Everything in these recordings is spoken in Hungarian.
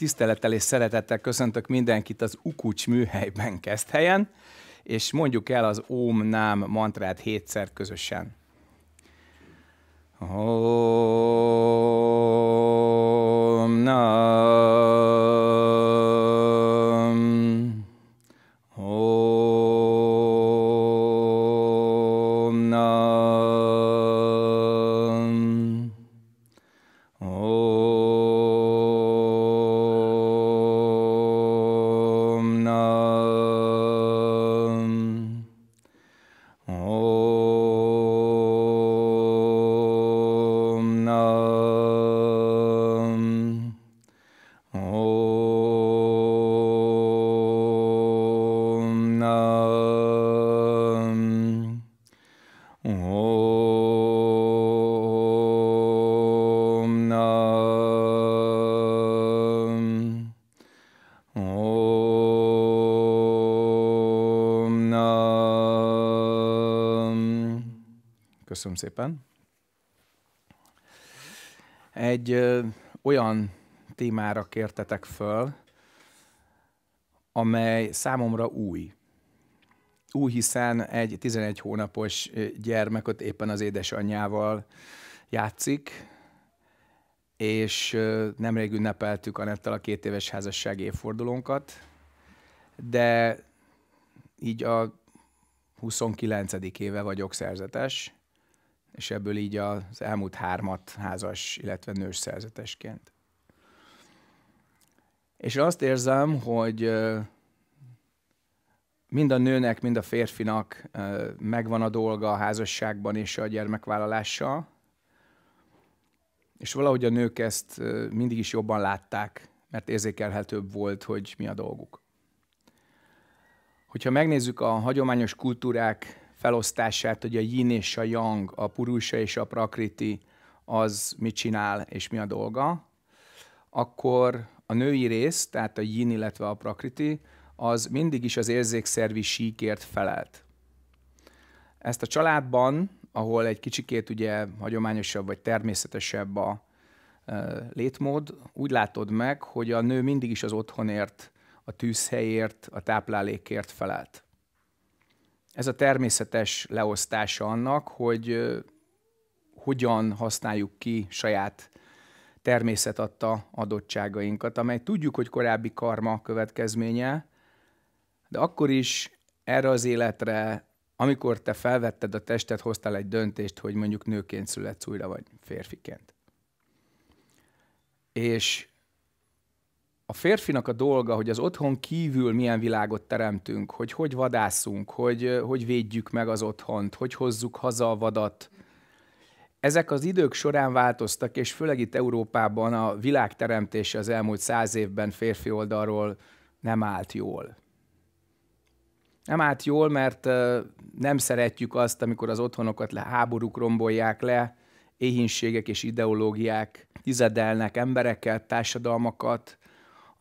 Tisztelettel és szeretettel köszöntök mindenkit az Ukucs műhelyben kezd helyen, és mondjuk el az OM Nám mantrát hétszer közösen. Om Nám. Köszönöm szépen. Egy ö, olyan témára kértetek föl, amely számomra új. Új, hiszen egy 11 hónapos gyermekot éppen az édesanyjával játszik, és nemrég ünnepeltük Anettel a két éves házasság évfordulónkat, de így a 29. éve vagyok szerzetes, és ebből így az elmúlt hármat házas, illetve nős szerzetesként. És azt érzem, hogy mind a nőnek, mind a férfinak megvan a dolga a házasságban és a gyermekvállalással, és valahogy a nők ezt mindig is jobban látták, mert érzékelhetőbb volt, hogy mi a dolguk. Hogyha megnézzük a hagyományos kultúrák felosztását, hogy a yin és a yang, a purusa és a prakriti, az mit csinál és mi a dolga, akkor a női rész, tehát a yin, illetve a prakriti, az mindig is az érzékszervi síkért felelt. Ezt a családban, ahol egy kicsikét ugye hagyományosabb vagy természetesebb a létmód, úgy látod meg, hogy a nő mindig is az otthonért, a tűzhelyért, a táplálékért felelt ez a természetes leosztása annak, hogy hogyan használjuk ki saját természet adta adottságainkat, amely tudjuk, hogy korábbi karma következménye, de akkor is erre az életre, amikor te felvetted a testet, hoztál egy döntést, hogy mondjuk nőként születsz újra, vagy férfiként. És a férfinak a dolga, hogy az otthon kívül milyen világot teremtünk, hogy hogy vadászunk, hogy hogy védjük meg az otthont, hogy hozzuk haza a vadat. Ezek az idők során változtak, és főleg itt Európában a világ teremtése az elmúlt száz évben férfi oldalról nem állt jól. Nem állt jól, mert nem szeretjük azt, amikor az otthonokat le, háborúk rombolják le, éhínségek és ideológiák tizedelnek embereket, társadalmakat,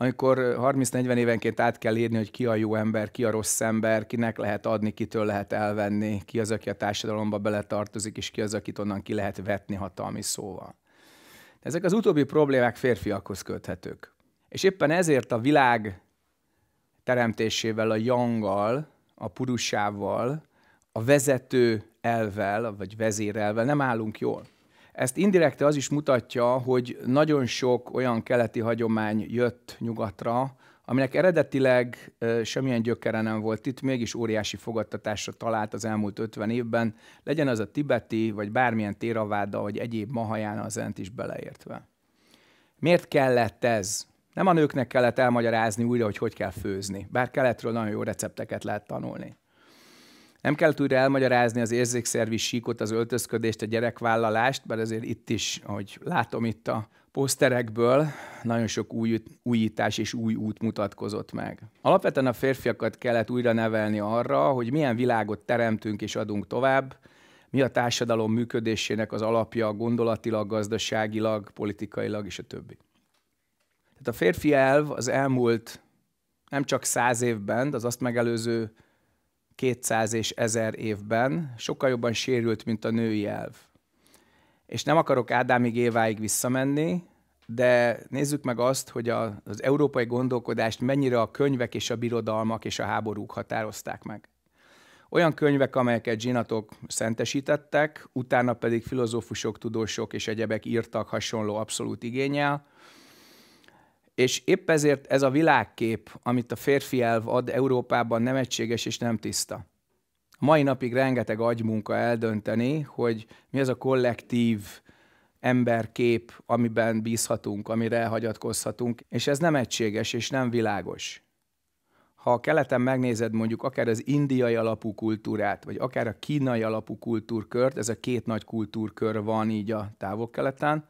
amikor 30-40 évenként át kell írni, hogy ki a jó ember, ki a rossz ember, kinek lehet adni, kitől lehet elvenni, ki az, aki a társadalomba beletartozik, és ki az, akit onnan ki lehet vetni hatalmi szóval. Ezek az utóbbi problémák férfiakhoz köthetők. És éppen ezért a világ teremtésével, a janggal, a purussával, a vezető elvel, vagy vezérelvel nem állunk jól. Ezt indirekte az is mutatja, hogy nagyon sok olyan keleti hagyomány jött nyugatra, aminek eredetileg semmilyen gyökere nem volt itt, mégis óriási fogadtatásra talált az elmúlt 50 évben, legyen az a tibeti, vagy bármilyen téraváda, vagy egyéb mahajána az ent is beleértve. Miért kellett ez? Nem a nőknek kellett elmagyarázni újra, hogy hogy kell főzni, bár keletről nagyon jó recepteket lehet tanulni nem kell újra elmagyarázni az érzékszervi síkot, az öltözködést, a gyerekvállalást, mert azért itt is, ahogy látom itt a poszterekből, nagyon sok új, újítás és új út mutatkozott meg. Alapvetően a férfiakat kellett újra nevelni arra, hogy milyen világot teremtünk és adunk tovább, mi a társadalom működésének az alapja gondolatilag, gazdaságilag, politikailag és a többi. Tehát a férfi elv az elmúlt nem csak száz évben, de az azt megelőző 200 és 1000 évben sokkal jobban sérült, mint a női elv. És nem akarok Ádámig Éváig visszamenni, de nézzük meg azt, hogy a, az európai gondolkodást mennyire a könyvek és a birodalmak és a háborúk határozták meg. Olyan könyvek, amelyeket zsinatok szentesítettek, utána pedig filozófusok, tudósok és egyebek írtak hasonló abszolút igényel, és épp ezért ez a világkép, amit a férfi elv ad Európában nem egységes és nem tiszta. A mai napig rengeteg agymunka eldönteni, hogy mi az a kollektív emberkép, amiben bízhatunk, amire hagyatkozhatunk, és ez nem egységes és nem világos. Ha a keleten megnézed mondjuk akár az indiai alapú kultúrát, vagy akár a kínai alapú kultúrkört, ez a két nagy kultúrkör van így a távol-keleten,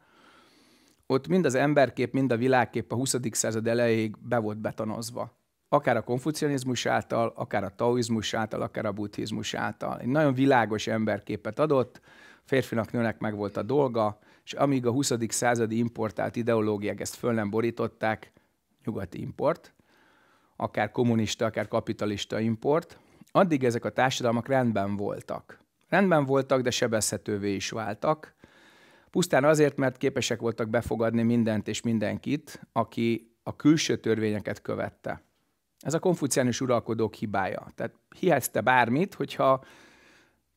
ott mind az emberkép, mind a világkép a 20. század elejéig be volt betanozva. Akár a konfucianizmus által, akár a taoizmus által, akár a buddhizmus által. Egy nagyon világos emberképet adott, férfinak, nőnek meg volt a dolga, és amíg a 20. századi importált ideológiák ezt föl nem borították, nyugati import, akár kommunista, akár kapitalista import, addig ezek a társadalmak rendben voltak. Rendben voltak, de sebezhetővé is váltak, Pusztán azért, mert képesek voltak befogadni mindent és mindenkit, aki a külső törvényeket követte. Ez a konfuciánus uralkodók hibája. Tehát hihetsz te bármit, hogyha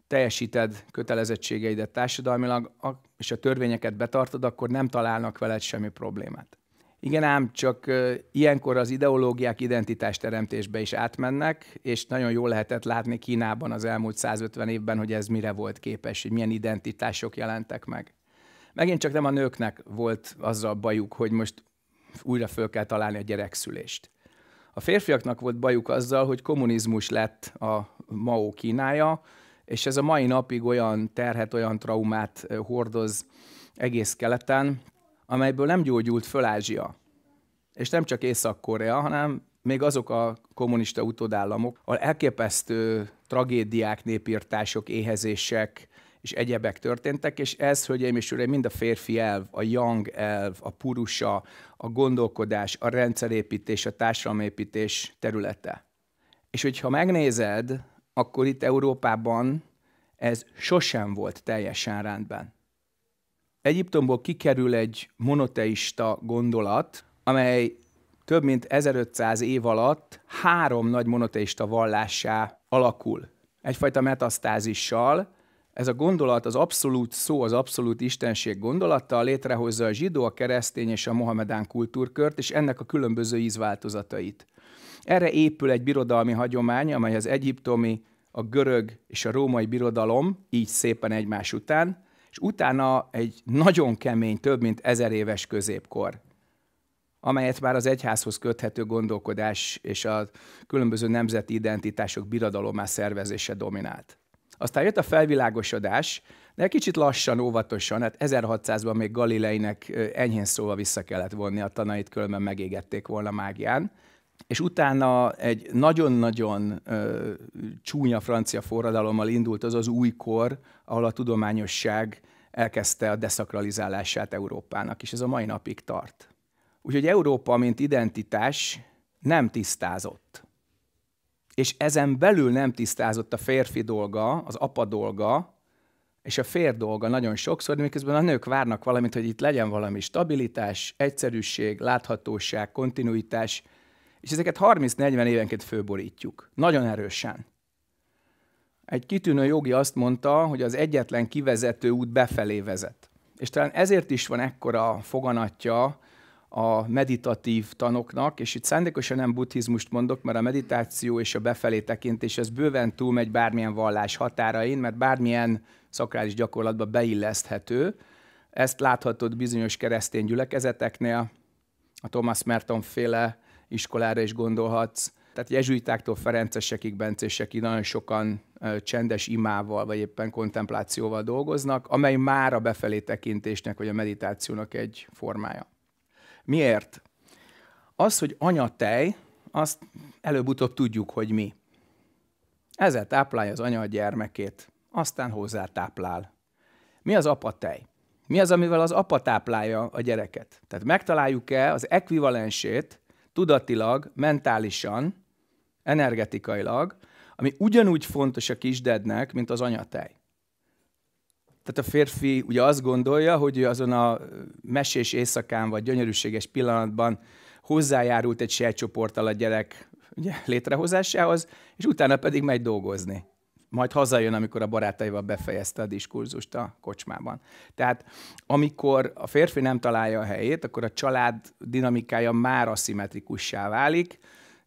teljesíted kötelezettségeidet társadalmilag, és a törvényeket betartod, akkor nem találnak veled semmi problémát. Igen ám, csak ilyenkor az ideológiák identitásteremtésbe is átmennek, és nagyon jól lehetett látni Kínában az elmúlt 150 évben, hogy ez mire volt képes, hogy milyen identitások jelentek meg. Megint csak nem a nőknek volt azzal bajuk, hogy most újra föl kell találni a gyerekszülést. A férfiaknak volt bajuk azzal, hogy kommunizmus lett a Mao Kínája, és ez a mai napig olyan terhet, olyan traumát hordoz egész keleten, amelyből nem gyógyult föl Ázsia. És nem csak Észak-Korea, hanem még azok a kommunista utódállamok, ahol elképesztő tragédiák, népírtások, éhezések, és egyebek történtek, és ez, hölgyeim és uraim, mind a férfi elv, a young elv, a purusa, a gondolkodás, a rendszerépítés, a társadalomépítés területe. És hogyha megnézed, akkor itt Európában ez sosem volt teljesen rendben. Egyiptomból kikerül egy monoteista gondolat, amely több mint 1500 év alatt három nagy monoteista vallássá alakul. Egyfajta metasztázissal, ez a gondolat, az abszolút szó, az abszolút istenség gondolata létrehozza a zsidó, a keresztény és a mohamedán kultúrkört, és ennek a különböző ízváltozatait. Erre épül egy birodalmi hagyomány, amely az egyiptomi, a görög és a római birodalom, így szépen egymás után, és utána egy nagyon kemény, több mint ezer éves középkor, amelyet már az egyházhoz köthető gondolkodás és a különböző nemzeti identitások birodalomá szervezése dominált. Aztán jött a felvilágosodás, de kicsit lassan, óvatosan, hát 1600-ban még Galileinek enyhén szóval vissza kellett vonni a tanait, különben megégették volna mágián. És utána egy nagyon-nagyon ö, csúnya francia forradalommal indult az az újkor, ahol a tudományosság elkezdte a deszakralizálását Európának, és ez a mai napig tart. Úgyhogy Európa, mint identitás nem tisztázott és ezen belül nem tisztázott a férfi dolga, az apa dolga, és a fér dolga nagyon sokszor, de miközben a nők várnak valamit, hogy itt legyen valami stabilitás, egyszerűség, láthatóság, kontinuitás, és ezeket 30-40 évenként főborítjuk. Nagyon erősen. Egy kitűnő jogi azt mondta, hogy az egyetlen kivezető út befelé vezet. És talán ezért is van ekkora foganatja a meditatív tanoknak, és itt szándékosan nem buddhizmust mondok, mert a meditáció és a befelé tekintés, ez bőven túlmegy bármilyen vallás határain, mert bármilyen szakrális gyakorlatba beilleszthető. Ezt láthatod bizonyos keresztény gyülekezeteknél, a Thomas Merton féle iskolára is gondolhatsz. Tehát jezsuitáktól ferencesekig, bencésekig nagyon sokan csendes imával, vagy éppen kontemplációval dolgoznak, amely már a befelé tekintésnek, vagy a meditációnak egy formája. Miért? Az, hogy anyatej, azt előbb-utóbb tudjuk, hogy mi. Ezzel táplálja az anya a gyermekét, aztán hozzá táplál. Mi az apatej? Mi az, amivel az apa táplálja a gyereket? Tehát megtaláljuk-e az ekvivalensét tudatilag, mentálisan, energetikailag, ami ugyanúgy fontos a kisdednek, mint az anyatej. Tehát a férfi ugye azt gondolja, hogy ő azon a mesés éjszakán vagy gyönyörűséges pillanatban hozzájárult egy sejtcsoporttal a gyerek ugye, létrehozásához, és utána pedig megy dolgozni. Majd hazajön, amikor a barátaival befejezte a diskurzust a kocsmában. Tehát amikor a férfi nem találja a helyét, akkor a család dinamikája már aszimetrikussá válik,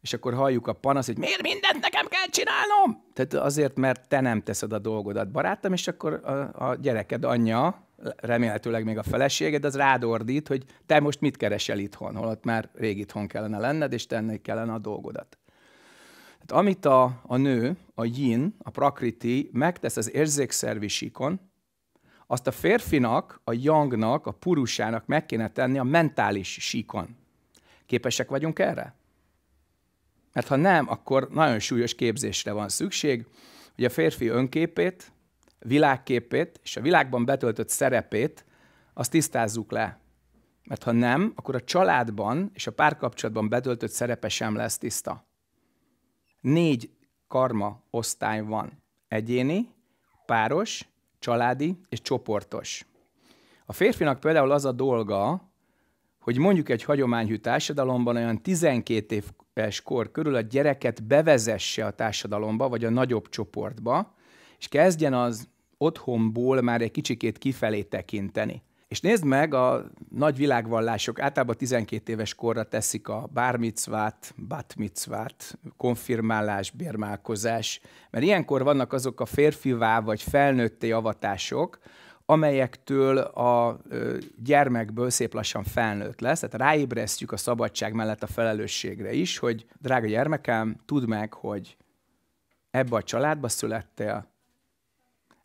és akkor halljuk a panasz, hogy miért mindent nekem kell csinálnom? Tehát azért, mert te nem teszed a dolgodat, barátom, és akkor a, a gyereked anyja, remélhetőleg még a feleséged, az rád ordít, hogy te most mit keresel itthon, holott már rég itthon kellene lenned, és tenni kellene a dolgodat. Tehát amit a, a nő, a yin, a prakriti megtesz az érzékszervi síkon, azt a férfinak, a yangnak, a purusának meg kéne tenni a mentális síkon. Képesek vagyunk erre? Mert ha nem, akkor nagyon súlyos képzésre van szükség, hogy a férfi önképét, világképét és a világban betöltött szerepét azt tisztázzuk le. Mert ha nem, akkor a családban és a párkapcsolatban betöltött szerepe sem lesz tiszta. Négy karma osztály van. Egyéni, páros, családi és csoportos. A férfinak például az a dolga, hogy mondjuk egy hagyományhű társadalomban olyan 12 éves kor körül a gyereket bevezesse a társadalomba, vagy a nagyobb csoportba, és kezdjen az otthonból már egy kicsikét kifelé tekinteni. És nézd meg, a nagy világvallások általában 12 éves korra teszik a bármicvát, batmicvát, konfirmálás, bérmálkozás, mert ilyenkor vannak azok a férfivá vagy felnőtté avatások, amelyektől a gyermekből szép lassan felnőtt lesz. Tehát ráébresztjük a szabadság mellett a felelősségre is, hogy drága gyermekem, tudd meg, hogy ebbe a családba születtél,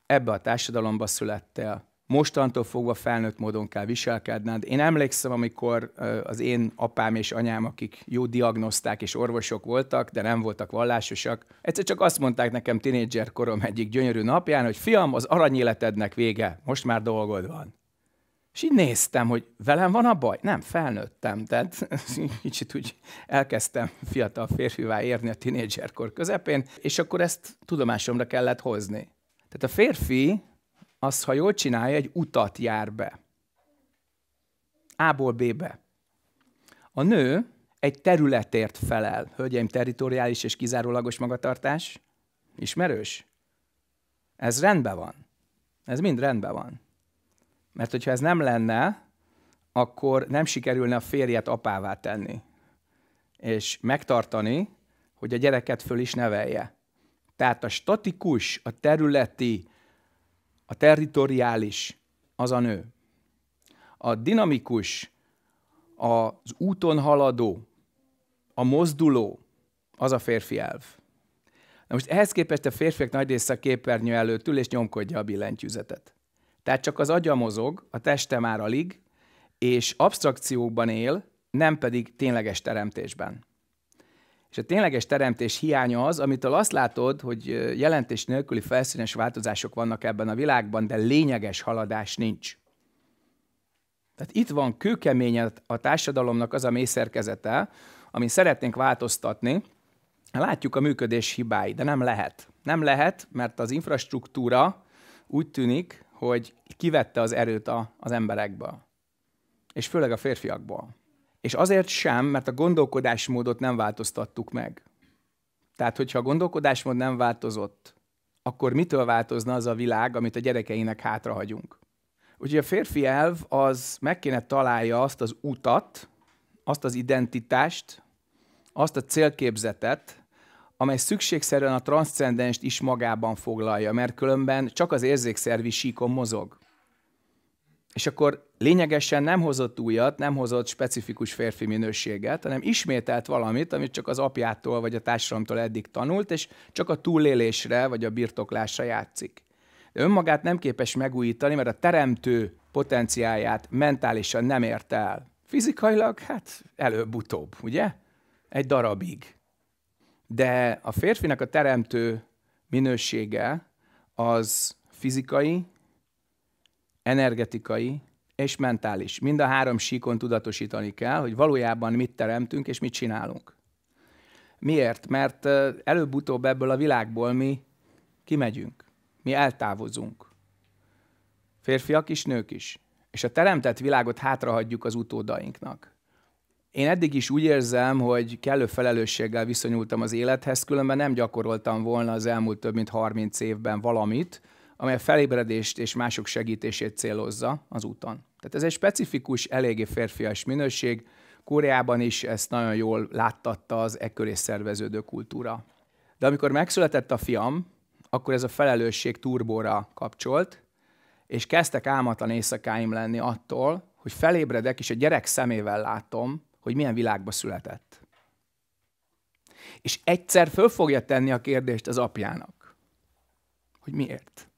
ebbe a társadalomba születtél, mostantól fogva felnőtt módon kell viselkedned. Én emlékszem, amikor az én apám és anyám, akik jó diagnoszták és orvosok voltak, de nem voltak vallásosak, egyszer csak azt mondták nekem tinédzser korom egyik gyönyörű napján, hogy fiam, az aranyéletednek vége, most már dolgod van. És így néztem, hogy velem van a baj? Nem, felnőttem. Tehát kicsit úgy elkezdtem fiatal férfivá érni a tinédzserkor közepén, és akkor ezt tudomásomra kellett hozni. Tehát a férfi az, ha jól csinálja, egy utat jár be. A-ból B-be. A nő egy területért felel. Hölgyeim, territoriális és kizárólagos magatartás. Ismerős? Ez rendben van. Ez mind rendben van. Mert hogyha ez nem lenne, akkor nem sikerülne a férjet apává tenni. És megtartani, hogy a gyereket föl is nevelje. Tehát a statikus, a területi a territoriális az a nő. A dinamikus, az úton haladó, a mozduló az a férfi elv. Na most ehhez képest a férfiak nagy része a képernyő előtt ül és nyomkodja a billentyűzetet. Tehát csak az agya mozog, a teste már alig, és abstrakciókban él, nem pedig tényleges teremtésben. És a tényleges teremtés hiánya az, amitől azt látod, hogy jelentés nélküli felszínes változások vannak ebben a világban, de lényeges haladás nincs. Tehát itt van kőkeménye a társadalomnak az a mély szerkezete, amit szeretnénk változtatni, látjuk a működés hibáit, de nem lehet. Nem lehet, mert az infrastruktúra úgy tűnik, hogy kivette az erőt az emberekből, és főleg a férfiakból. És azért sem, mert a gondolkodásmódot nem változtattuk meg. Tehát, hogyha a gondolkodásmód nem változott, akkor mitől változna az a világ, amit a gyerekeinek hátrahagyunk? Úgyhogy a férfi elv az meg kéne találja azt az utat, azt az identitást, azt a célképzetet, amely szükségszerűen a transzcendenst is magában foglalja, mert különben csak az érzékszervi síkon mozog és akkor lényegesen nem hozott újat, nem hozott specifikus férfi minőséget, hanem ismételt valamit, amit csak az apjától vagy a társadalomtól eddig tanult, és csak a túlélésre vagy a birtoklásra játszik. De önmagát nem képes megújítani, mert a teremtő potenciáját mentálisan nem ért el. Fizikailag, hát előbb-utóbb, ugye? Egy darabig. De a férfinak a teremtő minősége az fizikai, energetikai és mentális. Mind a három síkon tudatosítani kell, hogy valójában mit teremtünk és mit csinálunk. Miért? Mert előbb-utóbb ebből a világból mi kimegyünk, mi eltávozunk. Férfiak is, nők is. És a teremtett világot hátrahagyjuk az utódainknak. Én eddig is úgy érzem, hogy kellő felelősséggel viszonyultam az élethez, különben nem gyakoroltam volna az elmúlt több mint 30 évben valamit, amely a felébredést és mások segítését célozza az úton. Tehát ez egy specifikus, eléggé férfias minőség, Koreában is ezt nagyon jól láttatta az ekköré szerveződő kultúra. De amikor megszületett a fiam, akkor ez a felelősség turbóra kapcsolt, és kezdtek álmatlan éjszakáim lenni attól, hogy felébredek, és a gyerek szemével látom, hogy milyen világba született. És egyszer föl fogja tenni a kérdést az apjának, hogy miért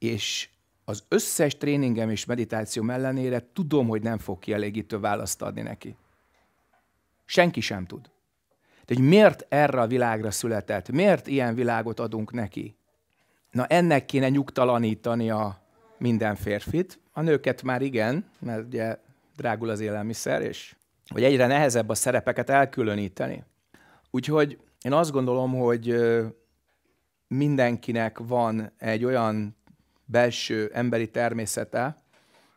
és az összes tréningem és meditációm ellenére tudom, hogy nem fog kielégítő választ adni neki. Senki sem tud. De hogy miért erre a világra született? Miért ilyen világot adunk neki? Na ennek kéne nyugtalanítani a minden férfit. A nőket már igen, mert ugye drágul az élelmiszer, és hogy egyre nehezebb a szerepeket elkülöníteni. Úgyhogy én azt gondolom, hogy mindenkinek van egy olyan belső emberi természete,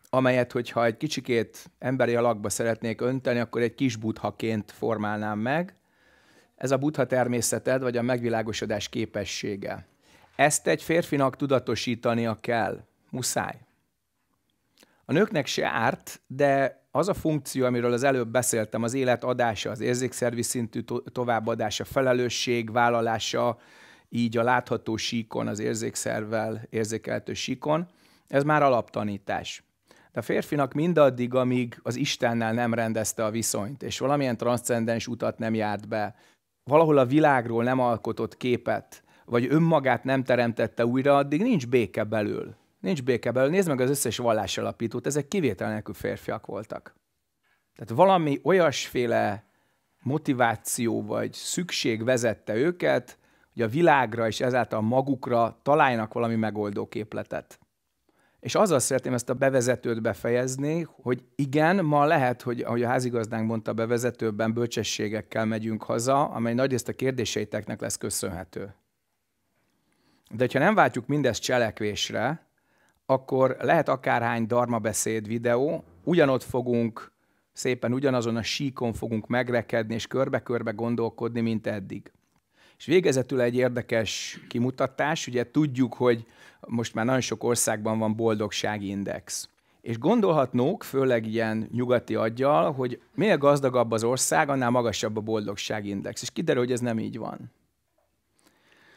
amelyet, hogyha egy kicsikét emberi alakba szeretnék önteni, akkor egy kis buthaként formálnám meg. Ez a butha természeted, vagy a megvilágosodás képessége. Ezt egy férfinak tudatosítania kell. Muszáj. A nőknek se árt, de az a funkció, amiről az előbb beszéltem, az élet adása, az érzékszervi szintű továbbadása, felelősség vállalása, így a látható síkon, az érzékszervvel érzékeltő síkon, ez már alaptanítás. De a férfinak mindaddig, amíg az Istennel nem rendezte a viszonyt, és valamilyen transzcendens utat nem járt be, valahol a világról nem alkotott képet, vagy önmagát nem teremtette újra, addig nincs béke belül. Nincs béke belül. Nézd meg az összes alapítót, ezek kivétel nélkül férfiak voltak. Tehát valami olyasféle motiváció vagy szükség vezette őket, hogy a világra és ezáltal magukra találjanak valami megoldó képletet. És azzal szeretném ezt a bevezetőt befejezni, hogy igen, ma lehet, hogy ahogy a házigazdánk mondta a bevezetőben, bölcsességekkel megyünk haza, amely nagyrészt a kérdéseiteknek lesz köszönhető. De ha nem váltjuk mindezt cselekvésre, akkor lehet akárhány darma beszéd videó, ugyanott fogunk, szépen ugyanazon a síkon fogunk megrekedni és körbe-körbe gondolkodni, mint eddig. És végezetül egy érdekes kimutatás, ugye tudjuk, hogy most már nagyon sok országban van boldogságindex. És gondolhatnók, főleg ilyen nyugati aggyal, hogy minél gazdagabb az ország, annál magasabb a boldogságindex. És kiderül, hogy ez nem így van.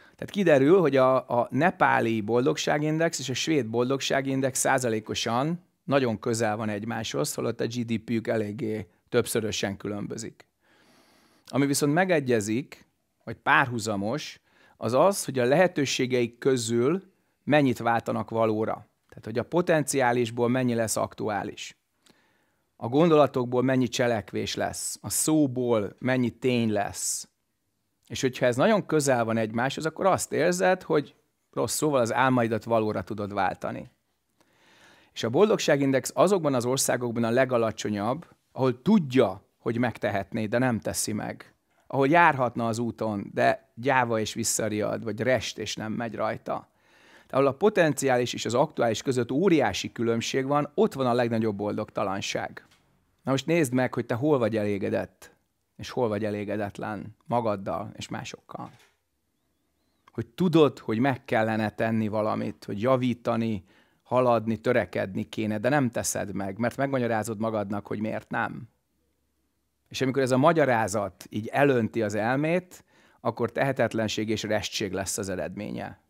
Tehát kiderül, hogy a, a nepáli boldogságindex és a svéd boldogságindex százalékosan nagyon közel van egymáshoz, holott a GDP-jük eléggé többszörösen különbözik. Ami viszont megegyezik, vagy párhuzamos, az az, hogy a lehetőségeik közül mennyit váltanak valóra. Tehát, hogy a potenciálisból mennyi lesz aktuális. A gondolatokból mennyi cselekvés lesz, a szóból mennyi tény lesz. És hogyha ez nagyon közel van egymáshoz, akkor azt érzed, hogy rossz szóval az álmaidat valóra tudod váltani. És a boldogságindex azokban az országokban a legalacsonyabb, ahol tudja, hogy megtehetné, de nem teszi meg ahol járhatna az úton, de gyáva és visszariad, vagy rest és nem megy rajta. tehát ahol a potenciális és az aktuális között óriási különbség van, ott van a legnagyobb boldogtalanság. Na most nézd meg, hogy te hol vagy elégedett, és hol vagy elégedetlen magaddal és másokkal. Hogy tudod, hogy meg kellene tenni valamit, hogy javítani, haladni, törekedni kéne, de nem teszed meg, mert megmagyarázod magadnak, hogy miért nem. És amikor ez a magyarázat így elönti az elmét, akkor tehetetlenség és restség lesz az eredménye.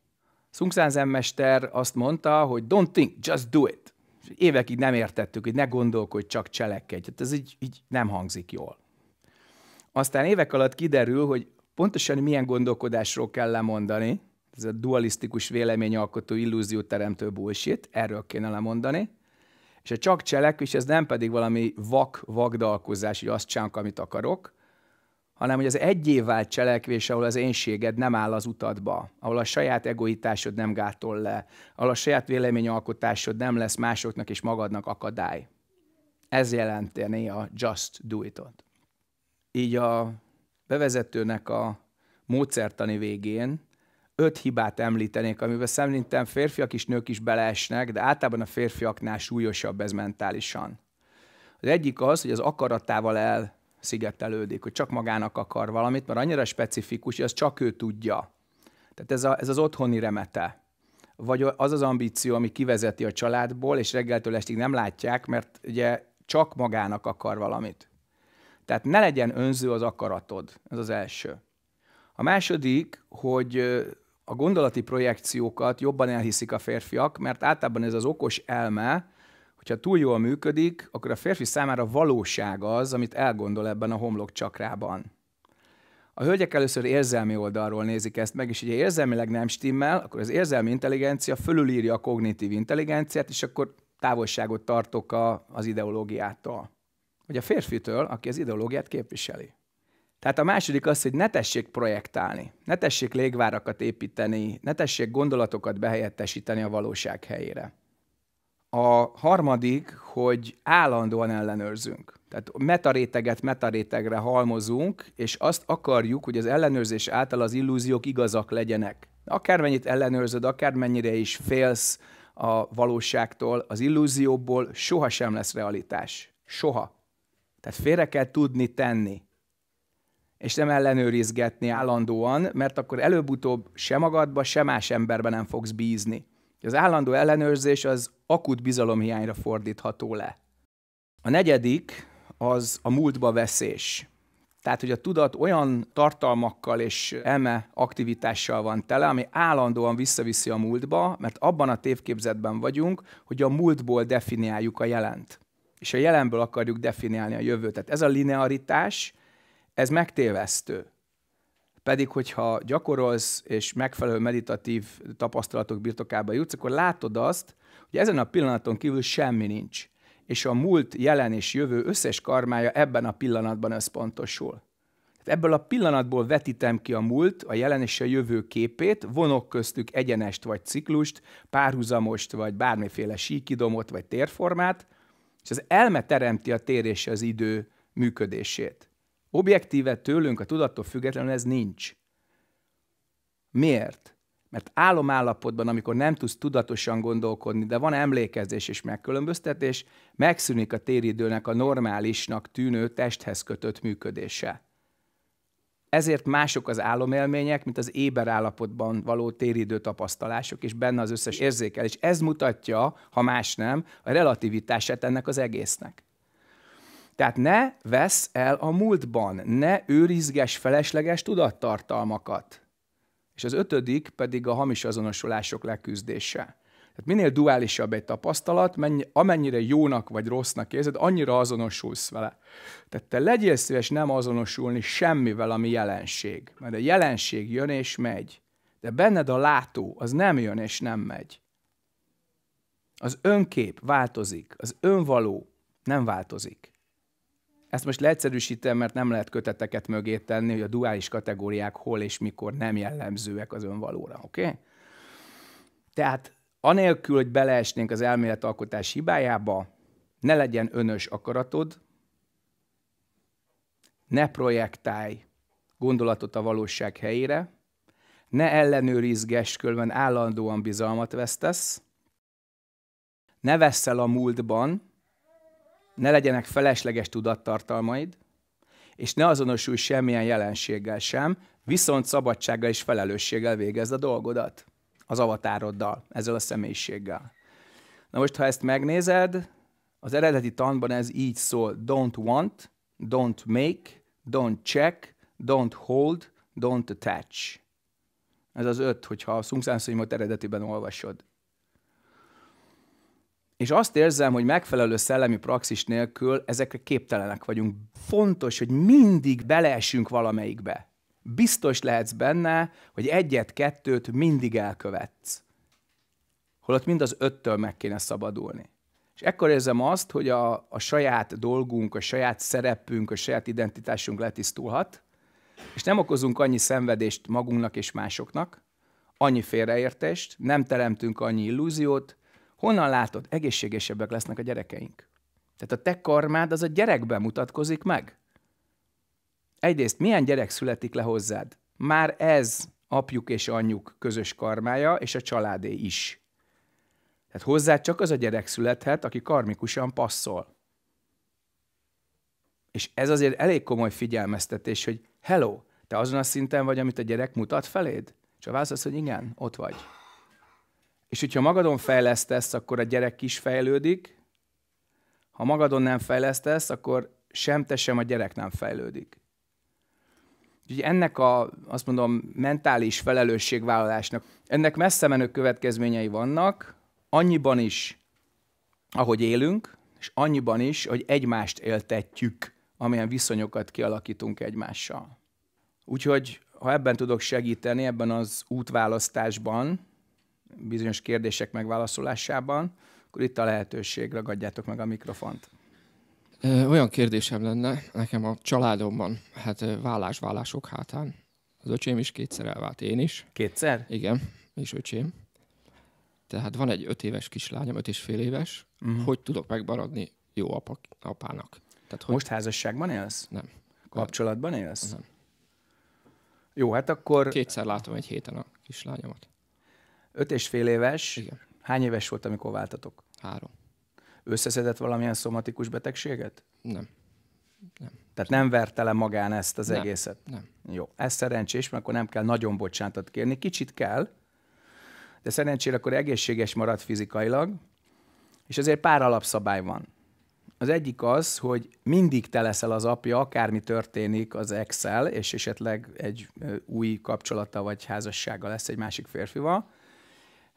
Szungszán zenmester azt mondta, hogy don't think, just do it. Évekig nem értettük, hogy ne gondolkodj, csak cselekedj. Hát ez így, így nem hangzik jól. Aztán évek alatt kiderül, hogy pontosan milyen gondolkodásról kell lemondani, ez a dualisztikus véleményalkotó teremtő bullshit, erről kéne lemondani, és ha csak cselekvés, ez nem pedig valami vak vagdalkozás, hogy azt csánk, amit akarok, hanem hogy az egyévált cselekvés, ahol az énséged nem áll az utadba, ahol a saját egoitásod nem gátol le, ahol a saját véleményalkotásod nem lesz másoknak és magadnak akadály. Ez jelenteni a just do it -ot. Így a bevezetőnek a módszertani végén öt hibát említenék, amiben szerintem férfiak is, nők is beleesnek, de általában a férfiaknál súlyosabb ez mentálisan. Az egyik az, hogy az akaratával elszigetelődik, hogy csak magának akar valamit, mert annyira specifikus, hogy az csak ő tudja. Tehát ez, a, ez az otthoni remete. Vagy az az ambíció, ami kivezeti a családból, és reggeltől estig nem látják, mert ugye csak magának akar valamit. Tehát ne legyen önző az akaratod, ez az első. A második, hogy a gondolati projekciókat jobban elhiszik a férfiak, mert általában ez az okos elme, hogyha túl jól működik, akkor a férfi számára valóság az, amit elgondol ebben a homlok csakrában. A hölgyek először érzelmi oldalról nézik ezt meg, és ugye érzelmileg nem stimmel, akkor az érzelmi intelligencia fölülírja a kognitív intelligenciát, és akkor távolságot tartok a, az ideológiától. Vagy a férfitől, aki az ideológiát képviseli. Tehát a második az, hogy ne tessék projektálni, ne tessék légvárakat építeni, ne tessék gondolatokat behelyettesíteni a valóság helyére. A harmadik, hogy állandóan ellenőrzünk. Tehát metaréteget metarétegre halmozunk, és azt akarjuk, hogy az ellenőrzés által az illúziók igazak legyenek. Akármennyit ellenőrzöd, akármennyire is félsz a valóságtól, az illúzióból soha sem lesz realitás. Soha. Tehát félre kell tudni tenni és nem ellenőrizgetni állandóan, mert akkor előbb-utóbb se magadba, se más emberben nem fogsz bízni. Az állandó ellenőrzés az akut bizalomhiányra fordítható le. A negyedik az a múltba veszés. Tehát, hogy a tudat olyan tartalmakkal és eme aktivitással van tele, ami állandóan visszaviszi a múltba, mert abban a tévképzetben vagyunk, hogy a múltból definiáljuk a jelent. És a jelenből akarjuk definiálni a jövőt. Tehát ez a linearitás, ez megtévesztő. Pedig, hogyha gyakorolsz és megfelelő meditatív tapasztalatok birtokába jutsz, akkor látod azt, hogy ezen a pillanaton kívül semmi nincs. És a múlt, jelen és jövő összes karmája ebben a pillanatban összpontosul. Tehát ebből a pillanatból vetítem ki a múlt, a jelen és a jövő képét, vonok köztük egyenest vagy ciklust, párhuzamost vagy bármiféle síkidomot vagy térformát, és az elme teremti a tér és az idő működését. Objektíve tőlünk, a tudattól függetlenül ez nincs. Miért? Mert álomállapotban, amikor nem tudsz tudatosan gondolkodni, de van emlékezés és megkülönböztetés, megszűnik a téridőnek a normálisnak tűnő testhez kötött működése. Ezért mások az álomélmények, mint az éber állapotban való téridő tapasztalások, és benne az összes érzékelés. Ez mutatja, ha más nem, a relativitását ennek az egésznek. Tehát ne vesz el a múltban, ne őrizges felesleges tudattartalmakat. És az ötödik pedig a hamis azonosulások leküzdése. Tehát minél duálisabb egy tapasztalat, mennyi, amennyire jónak vagy rossznak érzed, annyira azonosulsz vele. Tehát te legyél szíves nem azonosulni semmivel, ami jelenség. Mert a jelenség jön és megy. De benned a látó, az nem jön és nem megy. Az önkép változik, az önvaló nem változik. Ezt most leegyszerűsítem, mert nem lehet köteteket mögé tenni, hogy a duális kategóriák hol és mikor nem jellemzőek az önvalóra, oké? Okay? Tehát anélkül, hogy beleesnénk az elméletalkotás hibájába, ne legyen önös akaratod, ne projektálj gondolatot a valóság helyére, ne ellenőrizgess, különben állandóan bizalmat vesztesz, ne veszel a múltban, ne legyenek felesleges tudattartalmaid, és ne azonosulj semmilyen jelenséggel sem, viszont szabadsággal és felelősséggel végezd a dolgodat az avatároddal, ezzel a személyiséggel. Na most, ha ezt megnézed, az eredeti tanban ez így szól, don't want, don't make, don't check, don't hold, don't attach. Ez az öt, hogyha a szungszánszonyimot eredetiben olvasod. És azt érzem, hogy megfelelő szellemi praxis nélkül ezekre képtelenek vagyunk. Fontos, hogy mindig beleessünk valamelyikbe. Biztos lehetsz benne, hogy egyet-kettőt mindig elkövetsz. Holott mind az öttől meg kéne szabadulni. És ekkor érzem azt, hogy a, a saját dolgunk, a saját szerepünk, a saját identitásunk letisztulhat, és nem okozunk annyi szenvedést magunknak és másoknak, annyi félreértést, nem teremtünk annyi illúziót, Honnan látod? Egészségesebbek lesznek a gyerekeink. Tehát a te karmád az a gyerekben mutatkozik meg. Egyrészt milyen gyerek születik le hozzád? Már ez apjuk és anyjuk közös karmája, és a családé is. Tehát hozzá csak az a gyerek születhet, aki karmikusan passzol. És ez azért elég komoly figyelmeztetés, hogy hello, te azon a szinten vagy, amit a gyerek mutat feléd? És a válasz az, hogy igen, ott vagy. És hogyha magadon fejlesztesz, akkor a gyerek is fejlődik. Ha magadon nem fejlesztesz, akkor sem te, sem a gyerek nem fejlődik. Úgyhogy ennek a, azt mondom, mentális felelősségvállalásnak, ennek messze menő következményei vannak, annyiban is, ahogy élünk, és annyiban is, hogy egymást éltetjük, amilyen viszonyokat kialakítunk egymással. Úgyhogy, ha ebben tudok segíteni, ebben az útválasztásban, bizonyos kérdések megválaszolásában, akkor itt a lehetőség, ragadjátok meg a mikrofont. Olyan kérdésem lenne nekem a családomban, hát vállás-vállások hátán. Az öcsém is kétszer elvált, én is. Kétszer? Igen, és öcsém. Tehát van egy öt éves kislányom, öt és fél éves. Uh-huh. Hogy tudok megbaradni jó apa, apának? Tehát hogy... Most házasságban élsz? Nem. Kapcsolatban élsz? Nem. Jó, hát akkor... Kétszer látom egy héten a kislányomat. Öt és fél éves. Igen. Hány éves volt, amikor váltatok? Három. Összeszedett valamilyen szomatikus betegséget? Nem. nem. Tehát nem verte le magán ezt az nem. egészet? Nem. Jó, ez szerencsés, mert akkor nem kell nagyon bocsánatot kérni. Kicsit kell, de szerencsére akkor egészséges marad fizikailag, és azért pár alapszabály van. Az egyik az, hogy mindig te leszel az apja, akármi történik az Excel, és esetleg egy új kapcsolata vagy házassága lesz egy másik férfival,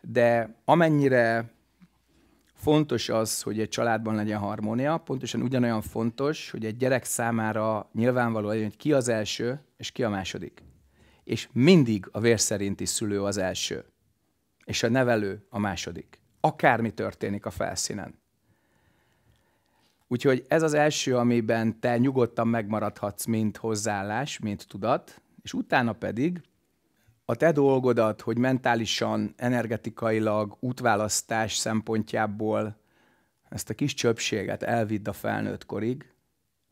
de amennyire fontos az, hogy egy családban legyen harmónia, pontosan ugyanolyan fontos, hogy egy gyerek számára nyilvánvaló legyen, hogy ki az első, és ki a második. És mindig a vér szerinti szülő az első, és a nevelő a második. Akármi történik a felszínen. Úgyhogy ez az első, amiben te nyugodtan megmaradhatsz, mint hozzáállás, mint tudat, és utána pedig a te dolgodat, hogy mentálisan, energetikailag, útválasztás szempontjából ezt a kis csöpséget elvidd a felnőtt korig,